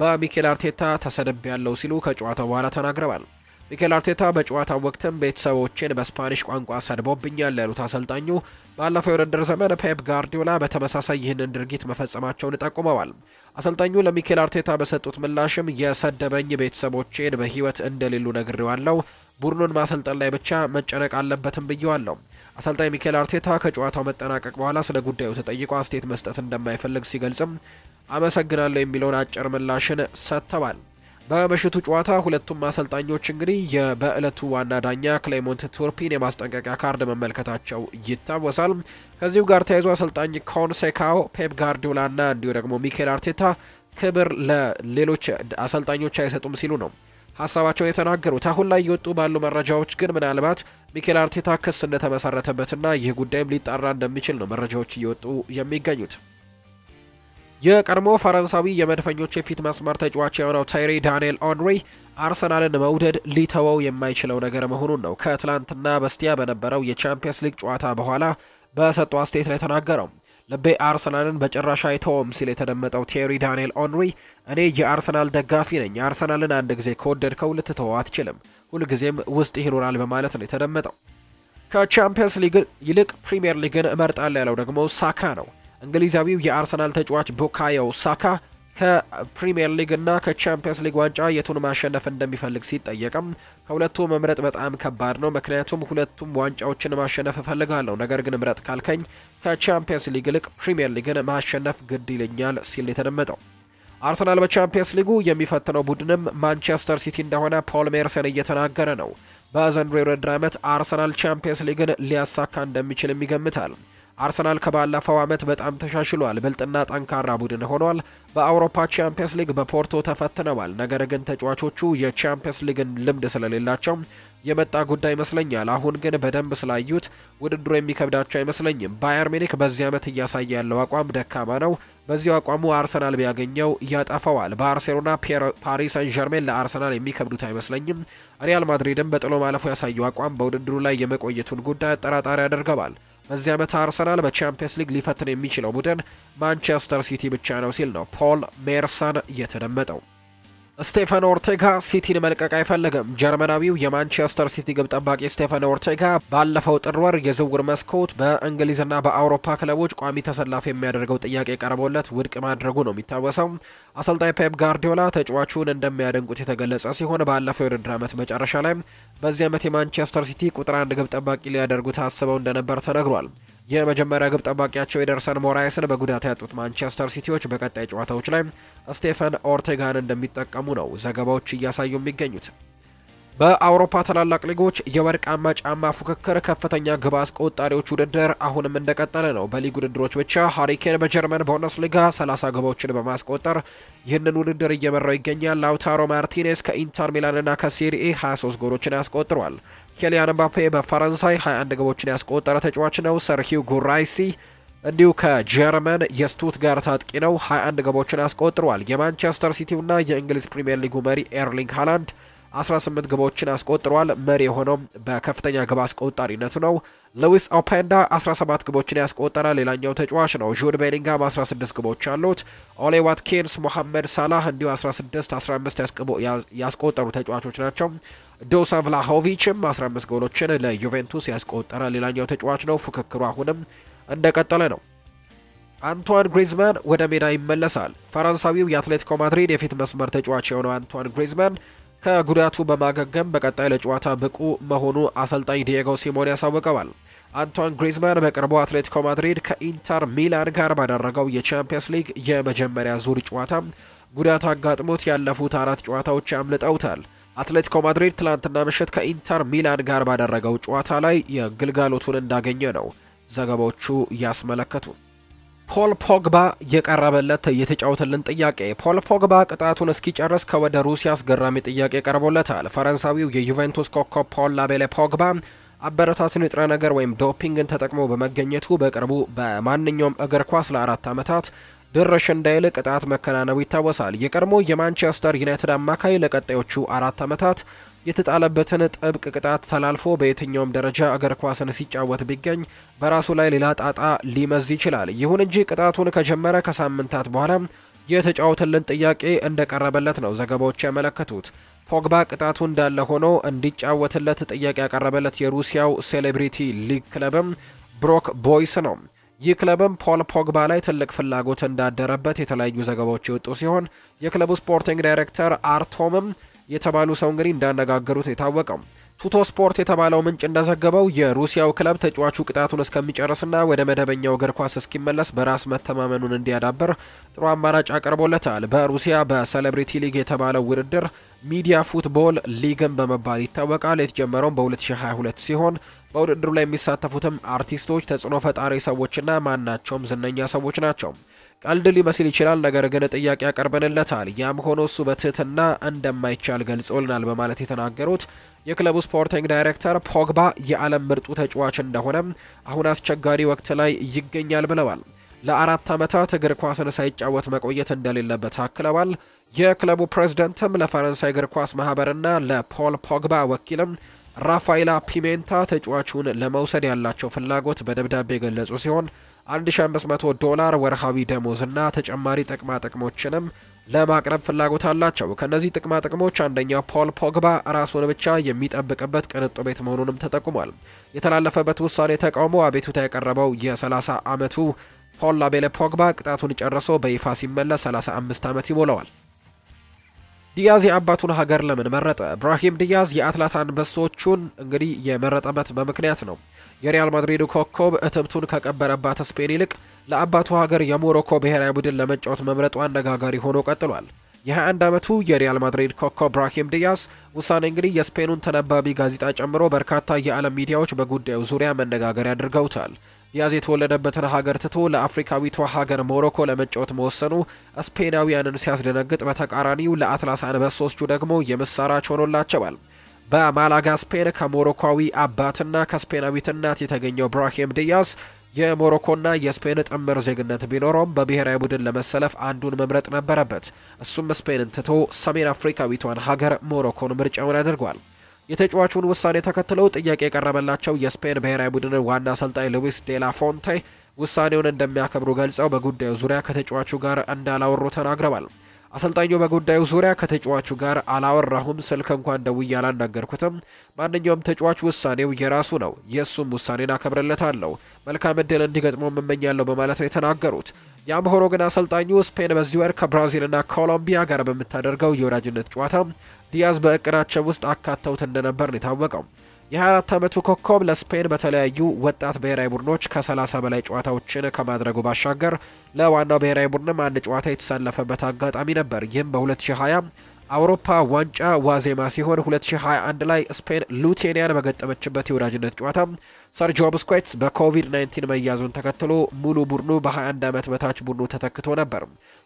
በሚኬል አርቴታ ተሰደብ ያለው ሲሉ ከጨዋታው በኋላ ተናግረዋል። ሚኬል አርቴታ በጨዋታው ወቅትም ቤተሰቦችን በስፓኒሽ ቋንቋ ሰድቦብኛል ያሉት አሰልጣኙ ባለፈው የውድድር ዘመን ፔፕ ጋርዲዮላ በተመሳሳይ ይህንን ድርጊት መፈጸማቸውን ጠቁመዋል። አሰልጣኙ ለሚኬል አርቴታ በሰጡት ምላሽም የሰደበኝ ቤተሰቦቼን በሕይወት እንደሌሉ ነግሬዋለሁ፣ ቡድኑን ማሰልጠን ላይ ብቻ መጨነቅ አለበትም ብየዋለሁ። አሰልጣኝ ሚካኤል አርቴታ ከጨዋታው መጠናቀቅ በኋላ ስለ ጉዳዩ ተጠይቆ አስተያየት መስጠት እንደማይፈልግ ሲገልጽም አመሰግናለሁ የሚለውን አጭር ምላሽን ሰጥተዋል። በምሽቱ ጨዋታ ሁለቱም አሰልጣኞች እንግዲህ በዕለቱ ዋና ዳኛ ክሌሞንት ቱርፒን የማስጠንቀቂያ ካርድ መመልከታቸው ይታወሳል። ከዚሁ ጋር ተያይዞ አሰልጣኝ ኮንሴካው፣ ፔፕ ጋርዲዮላ ና እንዲሁ ደግሞ ሚኬል አርቴታ ክብር ለሌሎች አሰልጣኞች አይሰጡም ሲሉ ነው ሀሳባቸውን የተናገሩት። አሁን ላይ እየወጡ ባሉ መረጃዎች ግን ምናልባት ሚኬል አርቴታ ክስ እንደተመሰረተበትና ይህ ጉዳይም ሊጣራ እንደሚችል ነው መረጃዎች እየወጡ የሚገኙት። የቀድሞ ፈረንሳዊ የመድፈኞች የፊት መስመር ተጫዋች የሆነው ታይሪ ዳንኤል ኦንሪ አርሰናልን መውደድ ሊተወው የማይችለው ነገር መሆኑን ነው ከትላንትና በስቲያ በነበረው የቻምፒየንስ ሊግ ጨዋታ በኋላ በሰጡ አስተያየት ላይ ተናገረው። ልቤ አርሰናልን በጭራሽ አይተውም ሲል የተደመጠው ቴሪ ዳንኤል ኦንሪ እኔ የአርሰናል ደጋፊ ነኝ። አርሰናልን አንድ ጊዜ ከወደድከው ልትተው አትችልም። ሁልጊዜም ውስጥ ይኖራል በማለት ነው የተደመጠው። ከቻምፒየንስ ሊግ ይልቅ ፕሪምየር ሊግን እመርጣለሁ ያለው ደግሞ ሳካ ነው። እንግሊዛዊው የአርሰናል ተጫዋች ቦካዮ ሳካ ከፕሪሚየር ሊግ እና ከቻምፒየንስ ሊግ ዋንጫ የቱን ማሸነፍ እንደሚፈልግ ሲጠየቅም ከሁለቱ መምረጥ በጣም ከባድ ነው፣ ምክንያቱም ሁለቱም ዋንጫዎችን ማሸነፍ እፈልጋለሁ። ነገር ግን ምረጥ ካልከኝ ከቻምፒየንስ ሊግ ይልቅ ፕሪሚየር ሊግን ማሸነፍ ግድ ይልኛል ሲል የተደመጠው አርሰናል በቻምፒየንስ ሊጉ የሚፈትነው ቡድንም ማንቸስተር ሲቲ እንደሆነ ፖል ሜርሰን እየተናገረ ነው። በዘንድሮ የውድድር ዓመት አርሰናል ቻምፒየንስ ሊግን ሊያሳካ እንደሚችልም ይገምታል። አርሰናል ከባለፈው ዓመት በጣም ተሻሽሏል። ብልጥና ጠንካራ ቡድን ሆኗል። በአውሮፓ ቻምፒየንስ ሊግ በፖርቶ ተፈትነዋል። ነገር ግን ተጫዋቾቹ የቻምፒየንስ ሊግን ልምድ ስለሌላቸው የመጣ ጉዳይ ይመስለኛል። አሁን ግን በደንብ ስላዩት ውድድሩ የሚከብዳቸው አይመስለኝም። ባየር ሚኒክ በዚህ ዓመት እያሳየ ያለው አቋም ደካማ ነው። በዚሁ አቋሙ አርሰናል ቢያገኘው ያጠፈዋል። ባርሴሎና፣ ፓሪስ ሰን ዠርሜን ለአርሰናል የሚከብዱት አይመስለኝም። ሪያል ማድሪድም በጥሎ ማለፉ ያሳየው አቋም በውድድሩ ላይ የመቆየቱን ጉዳይ አጠራጣሪ ያደርገዋል። በዚህ ዓመት አርሰናል በቻምፒየንስ ሊግ ሊፈትን የሚችለው ቡድን ማንቸስተር ሲቲ ብቻ ነው ሲል ነው ፖል ሜርሰን እየተደመጠው። ስቴፋን ኦርቴጋ ሲቲን መልቀቅ አይፈልግም። ጀርመናዊው የማንቸስተር ሲቲ ግብ ጠባቂ ስቴፋን ኦርቴጋ ባለፈው ጥር ወር የዝውውር መስኮት በእንግሊዝና በአውሮፓ ክለቦች ቋሚ ተሰላፊ የሚያደርገው ጥያቄ ቀርቦለት ውድቅ ማድረጉ ነው የሚታወሰው። አሰልጣኝ ፔፕ ጋርዲዮላ ተጫዋቹን እንደሚያደንቁት የተገለጸ ሲሆን ባለፈው የውድድር ዓመት መጨረሻ ላይ በዚህ ዓመት የማንቸስተር ሲቲ ቁጥር አንድ ግብ ጠባቂ ሊያደርጉት አስበው እንደነበር ተነግሯል። የመጀመሪያ ግብ ጠባቂያቸው የደርሰን ሞራይስን በጉዳት ያጡት ማንቸስተር ሲቲዎች በቀጣይ ጨዋታዎች ላይ ስቴፈን ኦርቴጋን እንደሚጠቀሙ ነው ዘገባዎች እያሳዩ የሚገኙት። በአውሮፓ ታላላቅ ሊጎች የወርቃማ ጫማ ፉክክር ከፍተኛ ግብ አስቆጣሪዎች ውድድር አሁንም እንደቀጠለ ነው። በሊግ ውድድሮች ብቻ ሃሪኬን በጀርመን ቡንደስሊጋ 30 ግቦችን በማስቆጠር ይህንን ውድድር እየመራው ይገኛል። ላውታሮ ማርቲኔስ ከኢንተር ሚላንና ከሴሪኤ 23 ጎሎችን አስቆጥሯል። ኬሊያን ምባፔ በፈረንሳይ 21 ግቦችን ያስቆጠረ ተጫዋች ነው። ሰርሂው ጉራይሲ እንዲሁ ከጀርመን የስቱትጋርት አጥቂ ነው። 21 ግቦችን አስቆጥሯል። የማንቸስተር ሲቲውና የእንግሊዝ ፕሪምየር ሊጉ መሪ ኤርሊንግ ሃላንድ 18 ግቦችን አስቆጥሯል። መሪ የሆነው በከፍተኛ ግብ አስቆጣሪነቱ ነው። ሉዊስ ኦፔንዳ 17 ግቦችን ያስቆጠረ ሌላኛው ተጫዋች ነው። ጁድ ቤሊንጋም 16 ግቦች አሉት። ኦሌ ዋትኪንስ፣ ሞሐመድ ሳላህ እንዲሁ 16 15 ያስቆጠሩ ተጫዋቾች ናቸው። ዶሳ ቭላሆቪችም 15 ጎሎችን ለዩቬንቱስ ያስቆጠረ ሌላኛው ተጫዋች ነው። ፉክክሩ አሁንም እንደቀጠለ ነው። አንቷን ግሪዝማን ወደ ሜዳ ይመለሳል። ፈረንሳዊው የአትሌቲኮ ማድሪድ የፊት መስመር ተጫዋች የሆነው አንቷን ግሪዝማን ከጉዳቱ በማገገም በቀጣይ ለጨዋታ ብቁ መሆኑ አሰልጣኝ ዲየጎ ሲሞን ያሳውቀዋል። አንቷን ግሪዝማን በቅርቡ አትሌቲኮ ማድሪድ ከኢንተር ሚላን ጋር ባደረገው የቻምፒየንስ ሊግ የመጀመሪያ ዙር ጨዋታ ጉዳት አጋጥሞት ያለፉት አራት ጨዋታዎች አምልጠውታል። አትሌቲኮ ማድሪድ ትላንትና ምሽት ከኢንተር ሚላን ጋር ባደረገው ጨዋታ ላይ የግልጋሎቱን እንዳገኘ ነው ዘገባዎቹ ያስመለከቱ። ፖል ፖግባ የቀረበለት የተጫወተልን ጥያቄ ፖል ፖግባ ቅጣቱን እስኪጨርስ ከወደ ሩሲያ አስገራሚ ጥያቄ ቀርቦለታል። ፈረንሳዊው የዩቬንቱስ ኮከብ ፖል ላቤሌ ፖግባ አበረታት ንጥረ ነገር ወይም ዶፒንግን ተጠቅሞ በመገኘቱ በቅርቡ በማንኛውም እግር ኳስ ለአራት ዓመታት ድርሽ እንዳይል ቅጣት መከናነቡ ይታወሳል። የቀድሞ የማንቸስተር ዩናይትድ አማካይ ለቀጣዮቹ አራት ዓመታት የተጣለበትን ጥብቅ ቅጣት ተላልፎ በየትኛውም ደረጃ እግር ኳስን ሲጫወት ቢገኝ በራሱ ላይ ሌላ ጣጣ ሊመዝ ይችላል። ይሁን እንጂ ቅጣቱን ከጀመረ ከሳምንታት በኋላ የተጫወተልን ጥያቄ እንደቀረበለት ነው ዘገባዎች ያመለከቱት። ፖግባ ቅጣቱ እንዳለ ሆኖ እንዲጫወትለት ጥያቄ ያቀረበለት የሩሲያው ሴሌብሪቲ ሊግ ክለብም ብሮክ ቦይስ ነው። ይህ ክለብም ፖል ፖግባ ላይ ትልቅ ፍላጎት እንዳደረበት የተለያዩ ዘገባዎች የወጡ ሲሆን የክለቡ ስፖርቲንግ ዳይሬክተር አርቶምም የተባሉ ሰው እንግዲህ እንዳነጋገሩት የታወቀው ቱቶ ስፖርት የተባለው ምንጭ እንደዘገበው የሩሲያው ክለብ ተጫዋቹ ቅጣቱን እስከሚጨርስና ወደ መደበኛው እግር ኳስ እስኪመለስ በራስ መተማመኑን እንዲያዳብር ጥሩ አማራጭ አቅርቦለታል። በሩሲያ በሴሌብሪቲ ሊግ የተባለው ውድድር ሚዲያ ፉትቦል ሊግን በመባል ይታወቃል። የተጀመረውም በ2022 ሲሆን በውድድሩ ላይ የሚሳተፉትም አርቲስቶች፣ ተጽዕኖ ፈጣሪ ሰዎችና ማናቸውም ዝነኛ ሰዎች ናቸው። ቀልድ ሊመስል ይችላል፣ ነገር ግን ጥያቄ ያቀርብንለታል። ያም ሆኖ እሱ በትህትና እንደማይቻል ገልጾልናል በማለት የተናገሩት የክለቡ ስፖርቲንግ ዳይሬክተር ፖግባ የዓለም ምርጡ ተጫዋች እንደሆነም አሁን አስቸጋሪ ወቅት ላይ ይገኛል ብለዋል። ለአራት ዓመታት እግር ኳስን ሳይጫወት መቆየት እንደሌለበት አክለዋል። የክለቡ ፕሬዝደንትም ለፈረንሳይ እግር ኳስ ማህበርና ለፖል ፖግባ ወኪልም ራፋኤላ ፒሜንታ ተጫዋቹን ለመውሰድ ያላቸው ፍላጎት በደብዳቤ የገለጹ ሲሆን 1500 ዶላር ወርሃዊ ደሞዝ እና ተጨማሪ ጥቅማ ጥቅሞችንም ለማቅረብ ፍላጎት አላቸው። ከነዚህ ጥቅማ ጥቅሞች አንደኛው ፖል ፖግባ ራሱን ብቻ የሚጠብቅበት ቅንጡ ቤት መሆኑንም ተጠቁሟል። የተላለፈበት ውሳኔ ተቃውሞ አቤቱታ የቀረበው የ30 ዓመቱ ፖል ላቤለ ፖግባ ቅጣቱን ጨርሶ በይፋ ሲመለስ 35 ዓመት ይሞላዋል። ዲያዝ የአባቱን ሀገር ለምን መረጠ? ብራሂም ዲያዝ የአትላንታ አንበሶቹን እንግዲህ የመረጠበት በምክንያት ነው። የሪያል ማድሪዱ ኮከብ እትብቱን ከቀበረባት ስፔን ይልቅ ለአባቱ ሀገር የሞሮኮ ብሔራዊ ቡድን ለመጫወት መምረጡ አነጋጋሪ ሆኖ ቀጥሏል። የ21 ዓመቱ የሪያል ማድሪድ ኮከብ ብራሂም ዲያስ ውሳኔ እንግዲህ የስፔኑን ተነባቢ ጋዜጣ ጨምሮ በርካታ የዓለም ሚዲያዎች በጉዳዩ ዙሪያ መነጋገሪያ አድርገውታል። ዲያዝ የተወለደበትን ሀገር ትቶ ለአፍሪካዊቷ ሀገር ሞሮኮ ለመጫወት መወሰኑ ስፔናውያንን ሲያስደነግጥ፣ በተቃራኒው ለአትላስ አንበሶቹ ደግሞ የምስራች ሆኖላቸዋል። በማላጋ ስፔን ከሞሮኳዊ አባትና ከስፔናዊት እናት የተገኘው ብራሂም ዲያስ የሞሮኮና የስፔን ጥምር ዜግነት ቢኖረውም በብሔራዊ ቡድን ለመሰለፍ አንዱን መምረጥ ነበረበት። እሱም ስፔንን ትቶ ሰሜን አፍሪካዊቷን ሀገር ሞሮኮን ምርጫውን አድርጓል። የተጫዋቹን ውሳኔ ተከትለው ጥያቄ የቀረበላቸው የስፔን ብሔራዊ ቡድን ዋና አሰልጣኝ ሉዊስ ዴላ ፎንቴ ውሳኔውን እንደሚያከብሩ ገልጸው በጉዳዩ ዙሪያ ከተጫዋቹ ጋር እንዳላወሩ ተናግረዋል። አሰልጣኙ በጉዳዩ ዙሪያ ከተጫዋቹ ጋር አላወራሁም፣ ስልክ እንኳን ደውዬ አላናገርኩትም። ማንኛውም ተጫዋች ውሳኔው የራሱ ነው፣ የእሱም ውሳኔን አከብርለታለሁ። መልካም እድል እንዲገጥመው እመኛለሁ በማለት ነው የተናገሩት። ያም ሆኖ ግን አሰልጣኙ ስፔን በዚህ ወር ከብራዚልና ኮሎምቢያ ጋር በምታደርገው የወዳጅነት ጨዋታ ዲያዝ በእቅዳቸው ውስጥ አካተውት እንደነበር ነው የታወቀው። የ24 ዓመቱ ኮከብ ለስፔን በተለያዩ ወጣት ብሔራዊ ቡድኖች ከ30 በላይ ጨዋታዎችን ከማድረጉ ባሻገር ለዋናው ብሔራዊ ቡድንም አንድ ጨዋታ የተሳለፈበት አጋጣሚ ነበር። ይህም በ2020 አውሮፓ ዋንጫ ዋዜማ ሲሆን 2021 ላይ ስፔን ሉቴኒያን በገጠመችበት የወዳጅነት ጨዋታ ሰርጂዮ ብስኩዌትስ በኮቪድ-19 መያዙን ተከትሎ ሙሉ ቡድኑ በ21 ዓመት በታች ቡድኑ ተተክቶ ነበር።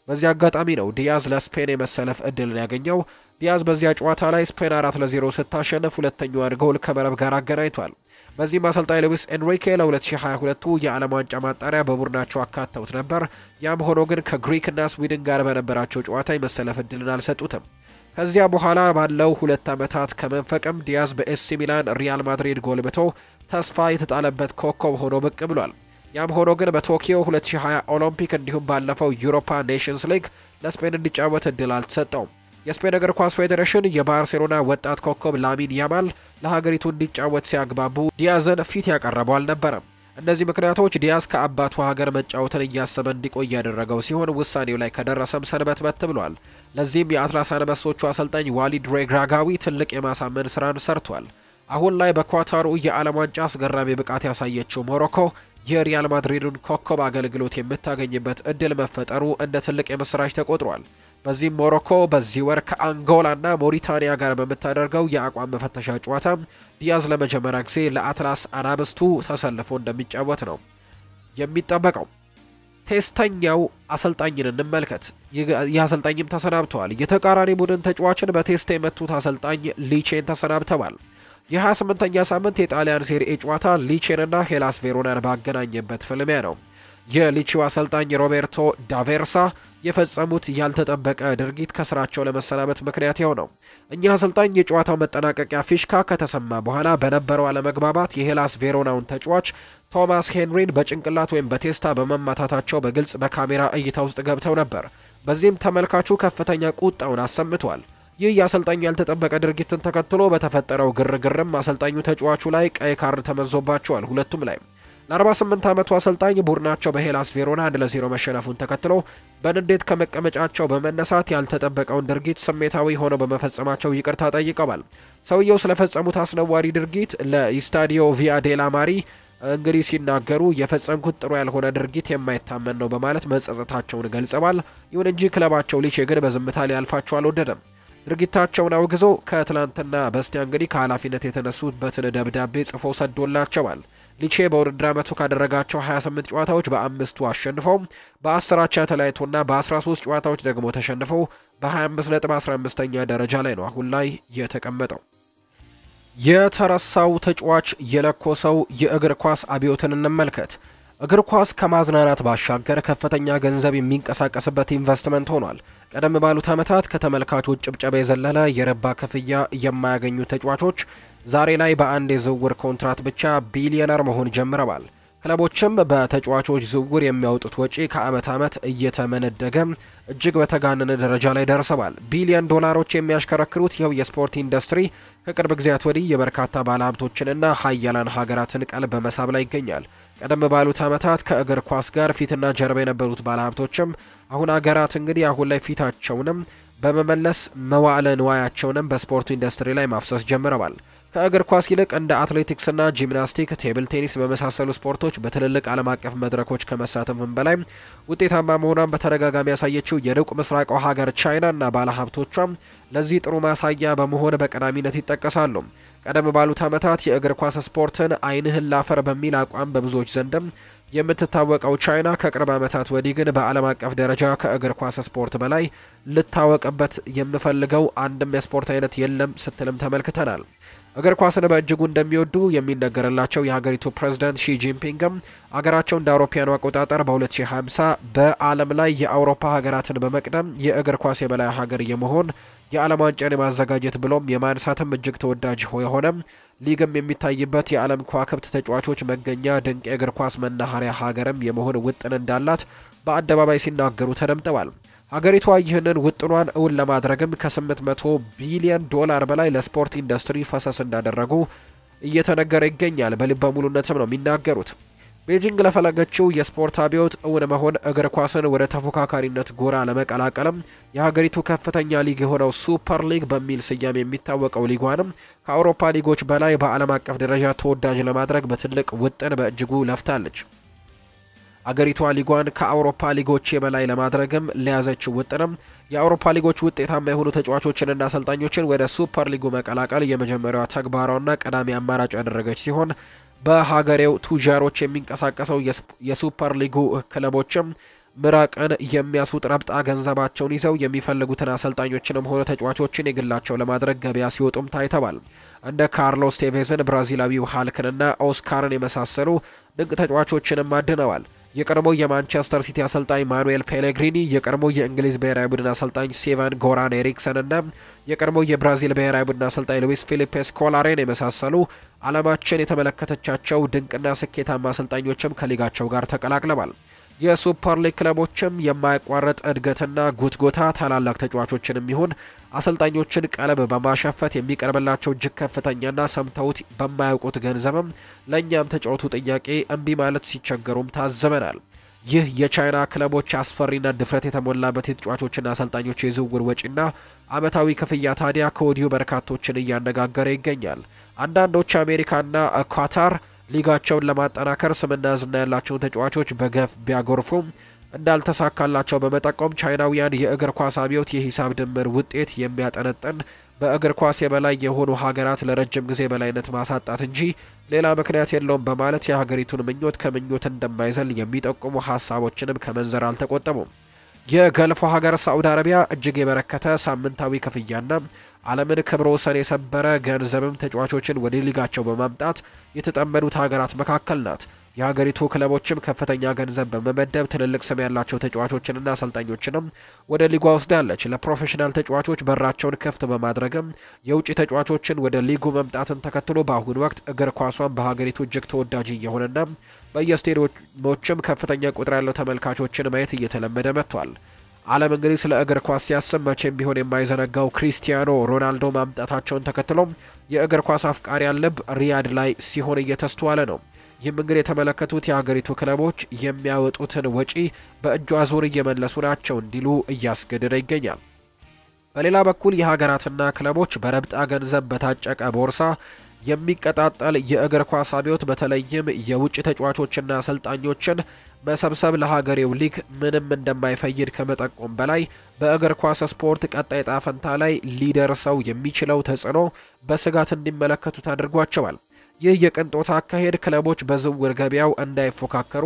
በዚህ አጋጣሚ ነው ዲያዝ ለስፔን የመሰለፍ እድልን ያገኘው። ዲያዝ በዚያ ጨዋታ ላይ ስፔን አራት ለዜሮ ስታሸንፍ ሁለተኛዋን ጎል ከመረብ ጋር አገናኝቷል። በዚህም አሰልጣኝ ሉዊስ ኤንሪኬ ለ2022 የዓለም ዋንጫ ማጣሪያ በቡድናቸው አካተውት ነበር። ያም ሆኖ ግን ከግሪክና ስዊድን ጋር በነበራቸው ጨዋታ የመሰለፍ እድልን አልሰጡትም። ከዚያ በኋላ ባለው ሁለት ዓመታት ከመንፈቅም ዲያዝ በኤሲ ሚላን፣ ሪያል ማድሪድ ጎልብቶ ተስፋ የተጣለበት ኮከብ ሆኖ ብቅ ብሏል። ያም ሆኖ ግን በቶኪዮ 2020 ኦሎምፒክ እንዲሁም ባለፈው ዩሮፓ ኔሽንስ ሊግ ለስፔን እንዲጫወት እድል አልተሰጠውም። የስፔን እግር ኳስ ፌዴሬሽን የባርሴሎና ወጣት ኮከብ ላሚን ያማል ለሀገሪቱ እንዲጫወት ሲያግባቡ ዲያዝን ፊት ያቀረቡ አልነበረም። እነዚህ ምክንያቶች ዲያዝ ከአባቱ ሀገር መጫወትን እያሰበ እንዲቆይ ያደረገው ሲሆን ውሳኔው ላይ ከደረሰም በት ብሏል። ለዚህም የአትላስ አንበሶቹ አሰልጣኝ ዋሊድ ሬግራጋዊ ትልቅ የማሳመን ስራን ሰርቷል። አሁን ላይ በኳታሩ የዓለም ዋንጫ አስገራሚ ብቃት ያሳየችው ሞሮኮ የሪያል ማድሪዱን ኮከብ አገልግሎት የምታገኝበት እድል መፈጠሩ እንደ ትልቅ የምስራች ተቆጥሯል። በዚህም ሞሮኮ በዚህ ወር ከአንጎላና ሞሪታንያ ጋር በምታደርገው የአቋም መፈተሻ ጨዋታ ዲያዝ ለመጀመሪያ ጊዜ ለአትላስ አናብስቱ ተሰልፎ እንደሚጫወት ነው የሚጠበቀው። ቴስተኛው አሰልጣኝን እንመልከት። ይህ አሰልጣኝም ተሰናብተዋል። የተቃራኒ ቡድን ተጫዋችን በቴስት የመቱት አሰልጣኝ ሊቼን ተሰናብተዋል። የ28ኛ ሳምንት የጣሊያን ሴሪኤ ጨዋታ ሊቼንና ሄላስ ቬሮናን ባገናኘበት ፍልሚያ ነው። የሊቺው አሰልጣኝ ሮቤርቶ ዳቬርሳ የፈጸሙት ያልተጠበቀ ድርጊት ከስራቸው ለመሰናበት ምክንያት ይኸው ነው። እኚህ አሰልጣኝ የጨዋታው መጠናቀቂያ ፊሽካ ከተሰማ በኋላ በነበረው አለመግባባት የሄላስ ቬሮናውን ተጫዋች ቶማስ ሄንሪን በጭንቅላት ወይም በቴስታ በመማታታቸው በግልጽ በካሜራ እይታ ውስጥ ገብተው ነበር። በዚህም ተመልካቹ ከፍተኛ ቁጣውን አሰምቷል። ይህ የአሰልጣኙ ያልተጠበቀ ድርጊትን ተከትሎ በተፈጠረው ግርግርም አሰልጣኙ ተጫዋቹ ላይ ቀይ ካርድ ተመዞባቸዋል ሁለቱም ላይ። ለ48 ዓመቱ አሰልጣኝ ቡድናቸው በሄላስ ቬሮና 1 ለዜሮ መሸነፉን ተከትሎ በንዴት ከመቀመጫቸው በመነሳት ያልተጠበቀውን ድርጊት ስሜታዊ ሆነው በመፈጸማቸው ይቅርታ ጠይቀዋል። ሰውየው ስለፈጸሙት አስነዋሪ ድርጊት ለኢስታዲዮ ቪያ ዴላ ማሪ እንግዲህ ሲናገሩ የፈጸምኩት ጥሩ ያልሆነ ድርጊት የማይታመን ነው በማለት መጸጸታቸውን ገልጸዋል። ይሁን እንጂ ክለባቸው ሊቼ ግን በዝምታ ሊያልፋቸው አልወደደም። ድርጊታቸውን አውግዞ ከትላንትና በስቲያ እንግዲህ ከኃላፊነት የተነሱበትን ደብዳቤ ጽፎ ሰዶላቸዋል። ሊቼ በውድድር ዓመቱ ካደረጋቸው 28 ጨዋታዎች በአምስቱ አሸንፈው በ ተለያይቶና በ13 ጨዋታዎች ደግሞ ተሸንፈው በ25 ነጥብ 15ኛ ደረጃ ላይ ነው አሁን ላይ የተቀመጠው። የተረሳው ተጫዋች የለኮሰው የእግር ኳስ አብዮትን እንመልከት። እግር ኳስ ከማዝናናት ባሻገር ከፍተኛ ገንዘብ የሚንቀሳቀስበት ኢንቨስትመንት ሆኗል። ቀደም ባሉት ዓመታት ከተመልካቾች ጭብጨባ የዘለለ የረባ ክፍያ የማያገኙ ተጫዋቾች ዛሬ ላይ በአንድ የዝውውር ኮንትራት ብቻ ቢሊዮነር መሆን ጀምረዋል። ክለቦችም በተጫዋቾች ዝውውር የሚያወጡት ወጪ ከአመት አመት እየተመነደገ እጅግ በተጋነነ ደረጃ ላይ ደርሰዋል። ቢሊዮን ዶላሮች የሚያሽከረክሩት ይኸው የስፖርት ኢንዱስትሪ ከቅርብ ጊዜያት ወዲህ የበርካታ ባለሀብቶችንና ሀያላን ሀገራትን ቀልብ በመሳብ ላይ ይገኛል። ቀደም ባሉት ዓመታት ከእግር ኳስ ጋር ፊትና ጀርባ የነበሩት ባለሀብቶችም አሁን ሀገራት እንግዲህ አሁን ላይ ፊታቸውንም በመመለስ መዋዕለ ንዋያቸውንም በስፖርቱ ኢንዱስትሪ ላይ ማፍሰስ ጀምረዋል። ከእግር ኳስ ይልቅ እንደ አትሌቲክስና ጂምናስቲክ፣ ቴብል ቴኒስ በመሳሰሉ ስፖርቶች በትልልቅ ዓለም አቀፍ መድረኮች ከመሳተፍም በላይ ውጤታማ መሆኗን በተደጋጋሚ ያሳየችው የሩቅ ምስራቋ ሀገር ቻይናና ባለሀብቶቿ ለዚህ ጥሩ ማሳያ በመሆን በቀዳሚነት ይጠቀሳሉ። ቀደም ባሉት ዓመታት የእግር ኳስ ስፖርትን አይንህን ላፈር በሚል አቋም በብዙዎች ዘንድም የምትታወቀው ቻይና ከቅርብ ዓመታት ወዲህ ግን በዓለም አቀፍ ደረጃ ከእግር ኳስ ስፖርት በላይ ልታወቅበት የምፈልገው አንድም የስፖርት አይነት የለም ስትልም ተመልክተናል። እግር ኳስን በእጅጉ እንደሚወዱ የሚነገርላቸው የሀገሪቱ ፕሬዝዳንት ሺ ጂንፒንግም አገራቸው እንደ አውሮፓውያኑ አቆጣጠር በ2050 በዓለም ላይ የአውሮፓ ሀገራትን በመቅደም የእግር ኳስ የበላይ ሀገር የመሆን የዓለም ዋንጫን የማዘጋጀት ብሎም የማንሳትም እጅግ ተወዳጅ የሆነም ሊግም የሚታይበት የዓለም ከዋክብት ተጫዋቾች መገኛ ድንቅ የእግር ኳስ መናኸሪያ ሀገርም የመሆን ውጥን እንዳላት በአደባባይ ሲናገሩ ተደምጠዋል። ሀገሪቷ ይህንን ውጥኗን እውን ለማድረግም ከ800 ቢሊዮን ዶላር በላይ ለስፖርት ኢንዱስትሪ ፈሰስ እንዳደረጉ እየተነገረ ይገኛል። በልበ ሙሉነትም ነው የሚናገሩት። ቤጂንግ ለፈለገችው የስፖርት አብዮት እውን መሆን እግር ኳስን ወደ ተፎካካሪነት ጎራ ለመቀላቀልም የሀገሪቱ ከፍተኛ ሊግ የሆነው ሱፐር ሊግ በሚል ስያሜ የሚታወቀው ሊጓንም ከአውሮፓ ሊጎች በላይ በዓለም አቀፍ ደረጃ ተወዳጅ ለማድረግ በትልቅ ውጥን በእጅጉ ለፍታለች። አገሪቷ ሊጓን ከአውሮፓ ሊጎች የበላይ ለማድረግም ለያዘችው ውጥንም የአውሮፓ ሊጎች ውጤታማ የሆኑ ተጫዋቾችንና አሰልጣኞችን ወደ ሱፐር ሊጉ መቀላቀል የመጀመሪያዋ ተግባሯና ቀዳሚ አማራጭ ያደረገች ሲሆን በሀገሬው ቱጃሮች የሚንቀሳቀሰው የሱፐር ሊጉ ክለቦችም ምራቅን የሚያስውጥ ረብጣ ገንዘባቸውን ይዘው የሚፈልጉትን አሰልጣኞችንም ሆነ ተጫዋቾችን የግላቸው ለማድረግ ገበያ ሲወጡም ታይተዋል። እንደ ካርሎስ ቴቬዝን፣ ብራዚላዊው ሃልክንና ኦስካርን የመሳሰሉ ድንቅ ተጫዋቾችንም አድነዋል። የቀድሞ የማንቸስተር ሲቲ አሰልጣኝ ማኑኤል ፔሌግሪኒ፣ የቀድሞ የእንግሊዝ ብሔራዊ ቡድን አሰልጣኝ ሴቫን ጎራን ኤሪክሰን እና የቀድሞ የብራዚል ብሔራዊ ቡድን አሰልጣኝ ሉዊስ ፊሊፔ ስኮላሬን የመሳሰሉ ዓለማችን የተመለከተቻቸው ድንቅና ስኬታማ አሰልጣኞችም ከሊጋቸው ጋር ተቀላቅለዋል። የሱፐር ሊግ ክለቦችም የማያቋረጥ እድገትና ጉትጎታ ታላላቅ ተጫዋቾችን የሚሆን አሰልጣኞችን ቀለብ በማሸፈት የሚቀርብላቸው እጅግ ከፍተኛና ሰምተውት በማያውቁት ገንዘብም ለእኛም ተጫወቱ ጥያቄ እምቢ ማለት ሲቸገሩም ታዝበናል። ይህ የቻይና ክለቦች አስፈሪና ድፍረት የተሞላበት የተጫዋቾችና አሰልጣኞች የዝውውር ወጪና አመታዊ ክፍያ ታዲያ ከወዲሁ በርካቶችን እያነጋገረ ይገኛል። አንዳንዶች አሜሪካና ኳታር ሊጋቸውን ለማጠናከር ስምና ዝና ያላቸውን ተጫዋቾች በገፍ ቢያጎርፉም እንዳልተሳካላቸው በመጠቆም ቻይናውያን የእግር ኳስ አብዮት የሂሳብ ድምር ውጤት የሚያጠነጥን በእግር ኳስ የበላይ የሆኑ ሀገራት ለረጅም ጊዜ በላይነት ማሳጣት እንጂ ሌላ ምክንያት የለውም በማለት የሀገሪቱን ምኞት ከምኞት እንደማይዘል የሚጠቁሙ ሀሳቦችንም ከመንዘር አልተቆጠቡም። የገልፎ ሀገር ሳዑዲ አረቢያ እጅግ የበረከተ ሳምንታዊ ክፍያና ዓለምን ክብረ ወሰን የሰበረ ገንዘብም ተጫዋቾችን ወደ ሊጋቸው በማምጣት የተጠመዱት ሀገራት መካከል ናት። የሀገሪቱ ክለቦችም ከፍተኛ ገንዘብ በመመደብ ትልልቅ ስም ያላቸው ተጫዋቾችንና አሰልጣኞችንም ወደ ሊጓ ወስዳለች። ለፕሮፌሽናል ተጫዋቾች በራቸውን ክፍት በማድረግም የውጭ ተጫዋቾችን ወደ ሊጉ መምጣትን ተከትሎ በአሁኑ ወቅት እግር ኳሷን በሀገሪቱ እጅግ ተወዳጅ እየሆነና በየስቴዲየሞችም ከፍተኛ ቁጥር ያለው ተመልካቾችን ማየት እየተለመደ መጥቷል። ዓለም እንግዲህ ስለ እግር ኳስ ሲያስብ መቼም ቢሆን የማይዘነጋው ክሪስቲያኖ ሮናልዶ ማምጣታቸውን ተከትሎ የእግር ኳስ አፍቃሪያን ልብ ሪያድ ላይ ሲሆን እየተስተዋለ ነው። ይህም እንግዲህ የተመለከቱት የሀገሪቱ ክለቦች የሚያወጡትን ወጪ በእጇ ዙር እየመለሱ ናቸው እንዲሉ እያስገደደ ይገኛል። በሌላ በኩል የሀገራትና ክለቦች በረብጣ ገንዘብ በታጨቀ ቦርሳ የሚቀጣጠል የእግር ኳስ አብዮት በተለይም የውጭ ተጫዋቾችና አሰልጣኞችን መሰብሰብ ለሀገሬው ሊግ ምንም እንደማይፈይድ ከመጠቆም በላይ በእግር ኳስ ስፖርት ቀጣይ ጣፈንታ ላይ ሊደርሰው የሚችለው ተጽዕኖ በስጋት እንዲመለከቱት አድርጓቸዋል። ይህ የቅንጦት አካሄድ ክለቦች በዝውውር ገበያው እንዳይፎካከሩ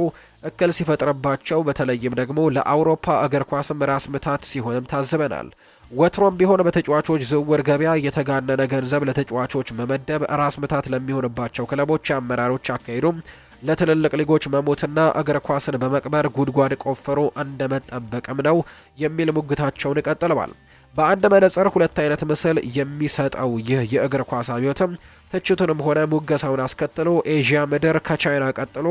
እክል ሲፈጥርባቸው፣ በተለይም ደግሞ ለአውሮፓ እግር ኳስም ራስ ምታት ሲሆንም ታዝበናል። ወትሮም ቢሆን በተጫዋቾች ዝውውር ገበያ የተጋነነ ገንዘብ ለተጫዋቾች መመደብ ራስ ምታት ለሚሆንባቸው ክለቦች አመራሮች አካሄዱም ለትልልቅ ሊጎች መሞትና እግር ኳስን በመቅበር ጉድጓድ ቆፍሮ እንደመጠበቅም ነው የሚል ሙግታቸውን ቀጥለዋል። በአንድ መነጽር ሁለት አይነት ምስል የሚሰጠው ይህ የእግር ኳስ አብዮትም ትችቱንም ሆነ ሙገሳውን አስከትሎ ኤዥያ ምድር ከቻይና ቀጥሎ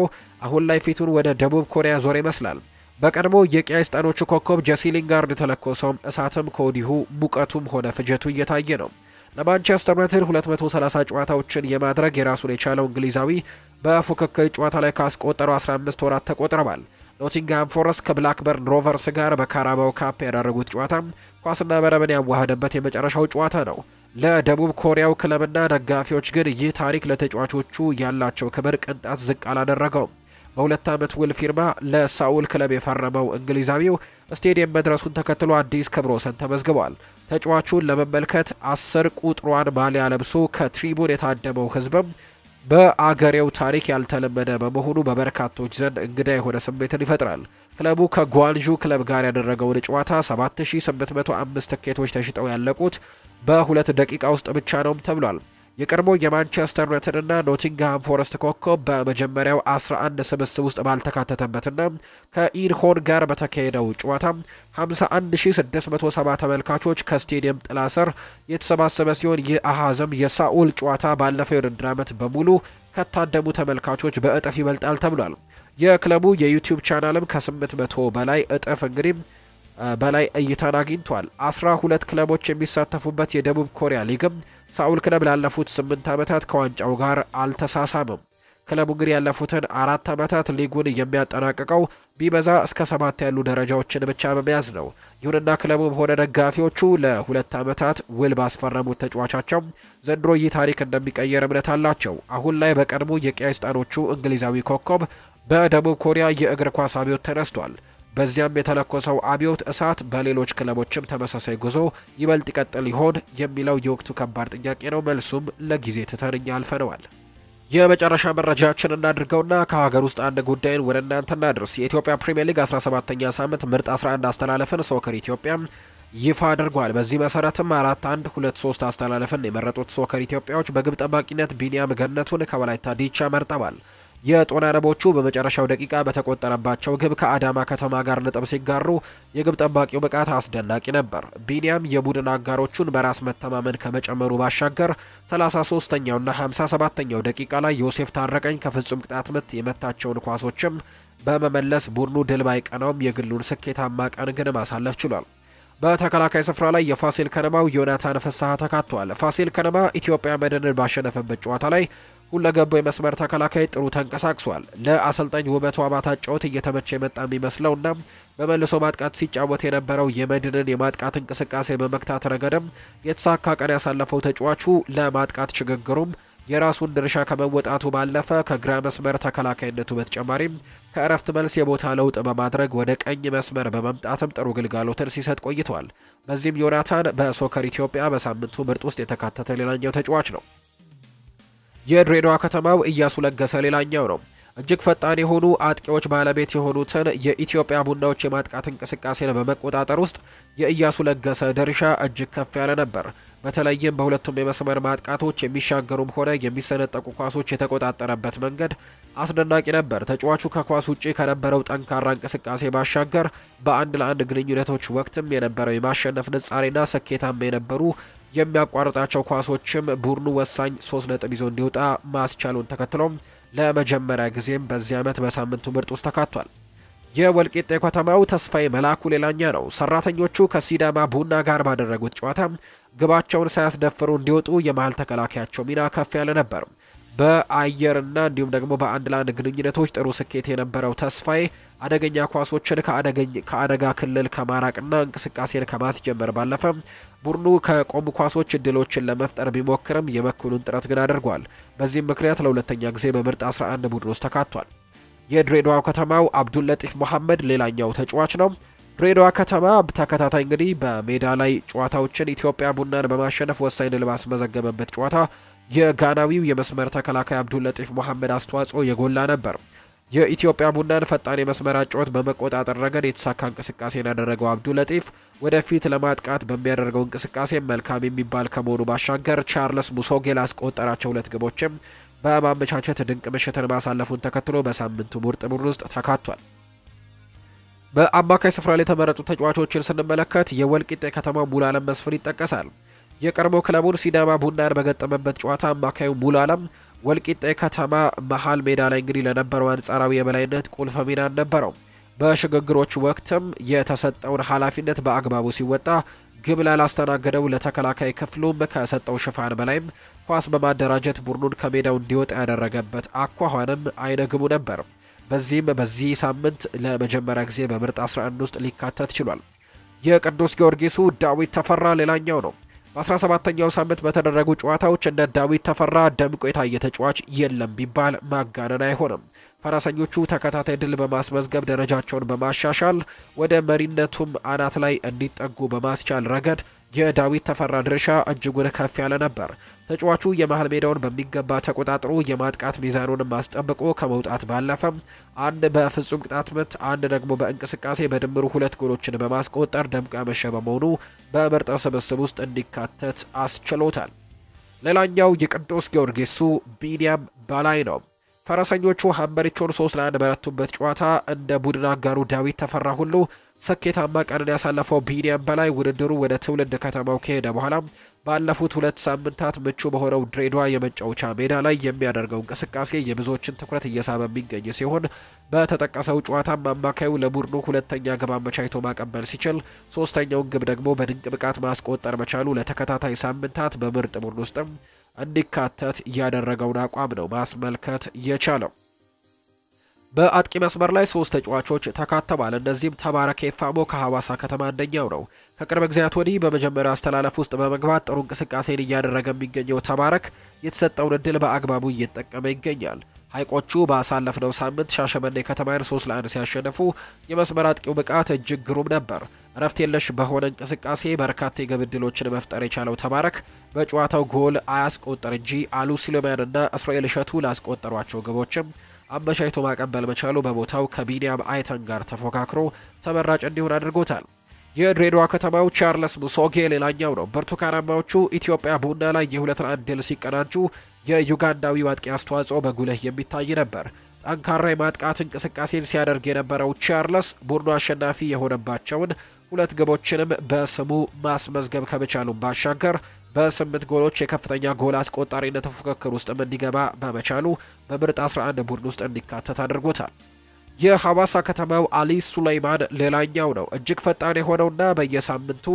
አሁን ላይ ፊቱን ወደ ደቡብ ኮሪያ ዞር ይመስላል። በቀድሞ የቂያስጠኖቹ ኮከብ ጄሲ ሊንጋርድ ተለኮሰውም እሳትም ከወዲሁ ሙቀቱም ሆነ ፍጀቱ እየታየ ነው። ለማንቸስተር ዩናይትድ 230 ጨዋታዎችን የማድረግ የራሱን የቻለው እንግሊዛዊ በፉክክል ጨዋታ ላይ ካስቆጠሩ 15 ወራት ተቆጥረዋል። ኖቲንግሃም ፎረስት ከብላክበርን ሮቨርስ ጋር በካራባው ካፕ ያደረጉት ጨዋታ ኳስና መረብን ያዋሃደበት የመጨረሻው ጨዋታ ነው። ለደቡብ ኮሪያው ክለብና ደጋፊዎች ግን ይህ ታሪክ ለተጫዋቾቹ ያላቸው ክብር ቅንጣት ዝቅ አላደረገውም። በሁለት ዓመት ውል ፊርማ ለሳውል ክለብ የፈረመው እንግሊዛዊው ስቴዲየም መድረሱን ተከትሎ አዲስ ክብረ ወሰን ተመዝግቧል። ተጫዋቹን ለመመልከት አስር ቁጥሯን ማሊያ ለብሶ ከትሪቡን የታደመው ህዝብም በአገሬው ታሪክ ያልተለመደ በመሆኑ በበርካቶች ዘንድ እንግዳ የሆነ ስሜትን ይፈጥራል። ክለቡ ከጓንዡ ክለብ ጋር ያደረገውን ጨዋታ 7805 ትኬቶች ተሽጠው ያለቁት በሁለት ደቂቃ ውስጥ ብቻ ነውም ተብሏል። የቀድሞ የማንቸስተር ዩናይትድና ኖቲንግሃም ፎረስት ኮከብ በመጀመሪያው 11 ስብስብ ውስጥ ባልተካተተበትና ከኢንሆን ጋር በተካሄደው ጨዋታ 51670 ተመልካቾች ከስቴዲየም ጥላ ስር የተሰባሰበ ሲሆን ይህ አሃዝም የሳኡል ጨዋታ ባለፈው የውድድር ዓመት በሙሉ ከታደሙ ተመልካቾች በእጥፍ ይበልጣል ተብሏል። የክለቡ የዩቲዩብ ቻናልም ከ800 በላይ እጥፍ እንግዲህ በላይ እይታን አግኝቷል። አስራ ሁለት ክለቦች የሚሳተፉበት የደቡብ ኮሪያ ሊግም ሳኡል ክለብ ላለፉት ስምንት ዓመታት ከዋንጫው ጋር አልተሳሳምም። ክለቡ እንግዲህ ያለፉትን አራት ዓመታት ሊጉን የሚያጠናቅቀው ቢበዛ እስከ ሰባት ያሉ ደረጃዎችን ብቻ በመያዝ ነው። ይሁንና ክለቡም ሆነ ደጋፊዎቹ ለሁለት ዓመታት ውል ባስፈረሙት ተጫዋቻቸው ዘንድሮ ይህ ታሪክ እንደሚቀየር እምነት አላቸው። አሁን ላይ በቀድሞ የቀያይስጣኖቹ እንግሊዛዊ ኮከብ በደቡብ ኮሪያ የእግር ኳስ አብዮት ተነስቷል። በዚያም የተለኮሰው አብዮት እሳት በሌሎች ክለቦችም ተመሳሳይ ጉዞ ይበልጥ ይቀጥል ይሆን የሚለው የወቅቱ ከባድ ጥያቄ ነው። መልሱም ለጊዜ ትተንኛ አልፈነዋል። የመጨረሻ መረጃችን እናድርገውና ከሀገር ውስጥ አንድ ጉዳይን ወደ እናንተ እናድርስ። የኢትዮጵያ ፕሪምየር ሊግ 17ኛ ሳምንት ምርጥ 11 አስተላለፍን ሶከር ኢትዮጵያ ይፋ አድርጓል። በዚህ መሰረትም አራት አንድ ሁለት ሶስት አስተላለፍን የመረጡት ሶከር ኢትዮጵያዎች በግብ ጠባቂነት ቢኒያም ገነቱን ከወላይታ ዲቻ መርጠዋል። የጦና ረቦቹ በመጨረሻው ደቂቃ በተቆጠረባቸው ግብ ከአዳማ ከተማ ጋር ነጥብ ሲጋሩ የግብ ጠባቂው ብቃት አስደናቂ ነበር። ቢኒያም የቡድን አጋሮቹን በራስ መተማመን ከመጨመሩ ባሻገር 33ኛውና 57ኛው ደቂቃ ላይ ዮሴፍ ታረቀኝ ከፍጹም ቅጣት ምት የመታቸውን ኳሶችም በመመለስ ቡድኑ ድል ባይቀናውም የግሉን ስኬታማ ቀን ግን ማሳለፍ ችሏል። በተከላካይ ስፍራ ላይ የፋሲል ከነማው ዮናታን ፍስሐ ተካቷል። ፋሲል ከነማ ኢትዮጵያ መድንን ባሸነፈበት ጨዋታ ላይ ሁለገቡ የመስመር ተከላካይ ጥሩ ተንቀሳቅሷል። ለአሰልጣኝ ውበቱ አባታ ጨዋታ እየተመቸ የመጣ የሚመስለውና በመልሶ ማጥቃት ሲጫወት የነበረው የመድንን የማጥቃት እንቅስቃሴ በመክታት ረገድም የተሳካ ቀን ያሳለፈው ተጫዋቹ ለማጥቃት ሽግግሩም የራሱን ድርሻ ከመወጣቱ ባለፈ ከግራ መስመር ተከላካይነቱ በተጨማሪም ከእረፍት መልስ የቦታ ለውጥ በማድረግ ወደ ቀኝ መስመር በመምጣትም ጥሩ ግልጋሎትን ሲሰጥ ቆይቷል። በዚህም ዮናታን በሶከር ኢትዮጵያ በሳምንቱ ምርጥ ውስጥ የተካተተ ሌላኛው ተጫዋች ነው። የድሬዳዋ ከተማው እያሱ ለገሰ ሌላኛው ነው። እጅግ ፈጣን የሆኑ አጥቂዎች ባለቤት የሆኑትን የኢትዮጵያ ቡናዎች የማጥቃት እንቅስቃሴን በመቆጣጠር ውስጥ የእያሱ ለገሰ ድርሻ እጅግ ከፍ ያለ ነበር። በተለይም በሁለቱም የመስመር ማጥቃቶች የሚሻገሩም ሆነ የሚሰነጠቁ ኳሶች የተቆጣጠረበት መንገድ አስደናቂ ነበር። ተጫዋቹ ከኳስ ውጪ ከነበረው ጠንካራ እንቅስቃሴ ባሻገር በአንድ ለአንድ ግንኙነቶች ወቅትም የነበረው የማሸነፍ ንጻሬና ስኬታማ የነበሩ የሚያቋርጣቸው ኳሶችም ቡድኑ ወሳኝ ሶስት ነጥብ ይዞ እንዲወጣ ማስቻሉን ተከትሎም ለመጀመሪያ ጊዜም በዚህ ዓመት በሳምንቱ ምርጥ ውስጥ ተካቷል። የወልቂጤ ከተማው ተስፋዬ መላኩ ሌላኛ ነው። ሰራተኞቹ ከሲዳማ ቡና ጋር ባደረጉት ጨዋታ ግባቸውን ሳያስደፍሩ እንዲወጡ የመሀል ተከላካያቸው ሚና ከፍ ያለ ነበር። በአየርና እንዲሁም ደግሞ በአንድ ለአንድ ግንኙነቶች ጥሩ ስኬት የነበረው ተስፋዬ አደገኛ ኳሶችን ከአደጋ ክልል ከማራቅና እንቅስቃሴን ከማስጀመር ባለፈ ቡድኑ ከቆሙ ኳሶች እድሎችን ለመፍጠር ቢሞክርም የበኩሉን ጥረት ግን አድርጓል። በዚህም ምክንያት ለሁለተኛ ጊዜ በምርጥ 11 ቡድን ውስጥ ተካቷል። የድሬዳዋ ከተማው አብዱልለጢፍ መሐመድ ሌላኛው ተጫዋች ነው። ድሬዳዋ ከተማ ተከታታይ እንግዲህ በሜዳ ላይ ጨዋታዎችን ኢትዮጵያ ቡናን በማሸነፍ ወሳኝ ድል ባስመዘገበበት ጨዋታ የጋናዊው የመስመር ተከላካይ አብዱልለጢፍ ለጢፍ መሐመድ አስተዋጽኦ የጎላ ነበር። የኢትዮጵያ ቡናን ፈጣን የመስመር ጨዋታ በመቆጣጠር ረገድ የተሳካ እንቅስቃሴ ያደረገው አብዱ ለጢፍ ወደፊት ለማጥቃት በሚያደርገው እንቅስቃሴ መልካም የሚባል ከመሆኑ ባሻገር ቻርልስ ሙሶጌ ላስቆጠራቸው ሁለት ግቦችም በማመቻቸት ድንቅ ምሽትን ማሳለፉን ተከትሎ በሳምንቱ ምርጥ ቡድን ውስጥ ተካቷል። በአማካይ ስፍራ ላይ የተመረጡ ተጫዋቾችን ስንመለከት የወልቂጤ ከተማ ሙሉዓለም መስፍን ይጠቀሳል። የቀድሞ ክለቡን ሲዳማ ቡናን በገጠመበት ጨዋታ አማካዩ ሙሉዓለም ወልቂጤ ከተማ መሀል ሜዳ ላይ እንግዲህ ለነበረው አንጻራዊ የበላይነት ቁልፍ ሚና ነበረው። በሽግግሮች ወቅትም የተሰጠውን ኃላፊነት በአግባቡ ሲወጣ ግብ ላላስተናገደው ለተከላካይ ክፍሉም ከሰጠው ሽፋን በላይም ኳስ በማደራጀት ቡድኑን ከሜዳው እንዲወጣ ያደረገበት አኳኋንም አይነ ግቡ ነበር። በዚህም በዚህ ሳምንት ለመጀመሪያ ጊዜ በምርጥ 11 ውስጥ ሊካተት ችሏል። የቅዱስ ጊዮርጊሱ ዳዊት ተፈራ ሌላኛው ነው። በ17ኛው ሳምንት በተደረጉ ጨዋታዎች እንደ ዳዊት ተፈራ ደምቆ የታየ ተጫዋች የለም ቢባል ማጋነን አይሆንም። ፈረሰኞቹ ተከታታይ ድል በማስመዝገብ ደረጃቸውን በማሻሻል ወደ መሪነቱም አናት ላይ እንዲጠጉ በማስቻል ረገድ የዳዊት ተፈራ ድርሻ እጅጉን ከፍ ያለ ነበር። ተጫዋቹ የመሀል ሜዳውን በሚገባ ተቆጣጥሮ የማጥቃት ሚዛኑን ማስጠብቆ ከመውጣት ባለፈም አንድ በፍጹም ቅጣት ምት፣ አንድ ደግሞ በእንቅስቃሴ በድምሩ ሁለት ጎሎችን በማስቆጠር ደምቆ ያመሸ በመሆኑ በምርጥ ስብስብ ውስጥ እንዲካተት አስችሎታል። ሌላኛው የቅዱስ ጊዮርጊሱ ቢኒያም በላይ ነው። ፈረሰኞቹ ሀምበሪቾን ሶስት ለአንድ በረቱበት ጨዋታ እንደ ቡድን አጋሩ ዳዊት ተፈራ ሁሉ ስኬታማ ቀንን ያሳለፈው ቢኒያም በላይ ውድድሩ ወደ ትውልድ ከተማው ከሄደ በኋላ ባለፉት ሁለት ሳምንታት ምቹ በሆነው ድሬዳዋ የመጫወቻ ሜዳ ላይ የሚያደርገው እንቅስቃሴ የብዙዎችን ትኩረት እየሳበ የሚገኝ ሲሆን በተጠቀሰው ጨዋታም አማካዩ ለቡድኑ ሁለተኛ ግብ አመቻችቶ ማቀበል ሲችል ሶስተኛውን ግብ ደግሞ በድንቅ ብቃት ማስቆጠር መቻሉ ለተከታታይ ሳምንታት በምርጥ ቡድን ውስጥም እንዲካተት ያደረገውን አቋም ነው ማስመልከት የቻለው። በአጥቂ መስመር ላይ ሶስት ተጫዋቾች ተካተዋል። እነዚህም ተማረ ኬፋሞ ከሐዋሳ ከተማ አንደኛው ነው። ከቅርብ ጊዜያት ወዲህ በመጀመሪያ አስተላለፍ ውስጥ በመግባት ጥሩ እንቅስቃሴን እያደረገ የሚገኘው ተማረክ የተሰጠውን እድል በአግባቡ እየተጠቀመ ይገኛል። ሀይቆቹ ባሳለፍነው ሳምንት ሻሸመኔ ከተማን ሶስት ለአንድ ሲያሸንፉ የመስመር አጥቂው ብቃት እጅግ ግሩም ነበር። እረፍት የለሽ በሆነ እንቅስቃሴ በርካታ የግብ ዕድሎችን መፍጠር የቻለው ተማረክ በጨዋታው ጎል አያስቆጠር እንጂ አሉ ሲሎሚያንና እስራኤል እሸቱ ላስቆጠሯቸው ግቦችም አበሻይቶ ማቀበል መቻሉ በቦታው ከቢኒያም አይተን ጋር ተፎካክሮ ተመራጭ እንዲሆን አድርጎታል። የድሬዳዋ ከተማው ቻርለስ ሙሶጌ ሌላኛው ነው። ብርቱካናማዎቹ ኢትዮጵያ ቡና ላይ የሁለት ለአንድ ድል ሲቀናጁ የዩጋንዳዊ አጥቂ አስተዋጽኦ በጉልህ የሚታይ ነበር። ጠንካራ የማጥቃት እንቅስቃሴን ሲያደርግ የነበረው ቻርለስ ቡድኑ አሸናፊ የሆነባቸውን ሁለት ግቦችንም በስሙ ማስመዝገብ ከመቻሉም ባሻገር በስምንት ጎሎች የከፍተኛ ጎል አስቆጣሪነት ፉክክር ውስጥም እንዲገባ በመቻሉ በምርጥ 11 ቡድን ውስጥ እንዲካተት አድርጎታል። የሐዋሳ ከተማው አሊ ሱላይማን ሌላኛው ነው። እጅግ ፈጣን የሆነውና በየሳምንቱ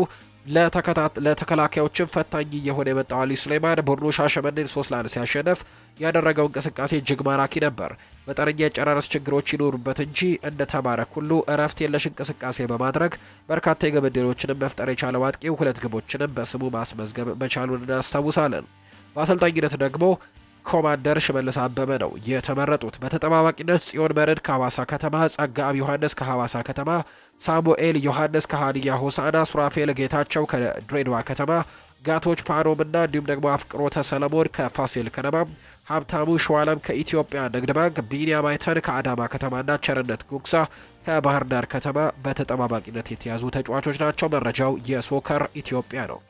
ለተከላካዮችም ፈታኝ እየሆነ የመጣው አሊ ሱሌማን ቡድኑ ሻሸመኔን ሶስት ለአንድ ሲያሸነፍ ያደረገው እንቅስቃሴ እጅግ ማራኪ ነበር። መጠነኛ የጨራረስ ችግሮች ይኖሩበት እንጂ እንደተማረ ሁሉ እረፍት የለሽ እንቅስቃሴ በማድረግ በርካታ የግብ ዕድሎችንም መፍጠር የቻለው አጥቂው ሁለት ግቦችንም በስሙ ማስመዝገብ መቻሉን እናስታውሳለን። በአሰልጣኝነት ደግሞ ኮማንደር ሽመልስ አበበ ነው የተመረጡት። በተጠባባቂነት ጽዮን በረድ ከሐዋሳ ከተማ፣ ጸጋብ ዮሐንስ ከሐዋሳ ከተማ፣ ሳሙኤል ዮሐንስ ከሀዲያ ሆሳና፣ ሱራፌል ጌታቸው ከድሬድዋ ከተማ፣ ጋቶች ፓኖምና እንዲሁም ደግሞ አፍቅሮተ ሰለሞን ከፋሲል ከነማ፣ ሀብታሙ ሸዋለም ከኢትዮጵያ ንግድ ባንክ፣ ቢኒያም አይተን ከአዳማ ከተማና ቸርነት ጉግሳ ከባህር ዳር ከተማ በተጠባባቂነት የተያዙ ተጫዋቾች ናቸው። መረጃው የሶከር ኢትዮጵያ ነው።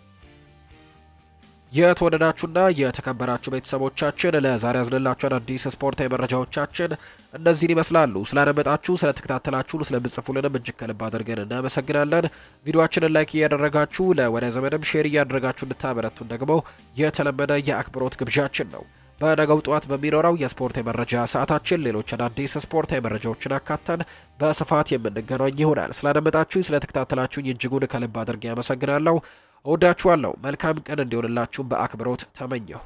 የተወደዳችሁና የተከበራችሁ ቤተሰቦቻችን ለዛሬ ያዝንላችሁ አዳዲስ ስፖርታዊ መረጃዎቻችን እነዚህን ይመስላሉ። ስላደመጣችሁ፣ ስለተከታተላችሁ፣ ስለምጽፉልንም እጅግ ከልብ አድርገን እናመሰግናለን። ቪዲዮችንን ላይክ እያደረጋችሁ ለወዳጅ ዘመድም ሼር እያደረጋችሁ እንድታበረቱን ደግሞ የተለመደ የአክብሮት ግብዣችን ነው። በነገው ጠዋት በሚኖረው የስፖርታዊ መረጃ ሰዓታችን ሌሎች አዳዲስ ስፖርታዊ መረጃዎችን አካተን በስፋት የምንገናኝ ይሆናል። ስላደመጣችሁኝ፣ ስለተከታተላችሁኝ እጅጉን ከልብ አድርገን ያመሰግናለሁ። እወዳችኋለሁ። መልካም ቀን እንዲሆንላችሁም በአክብሮት ተመኘሁ።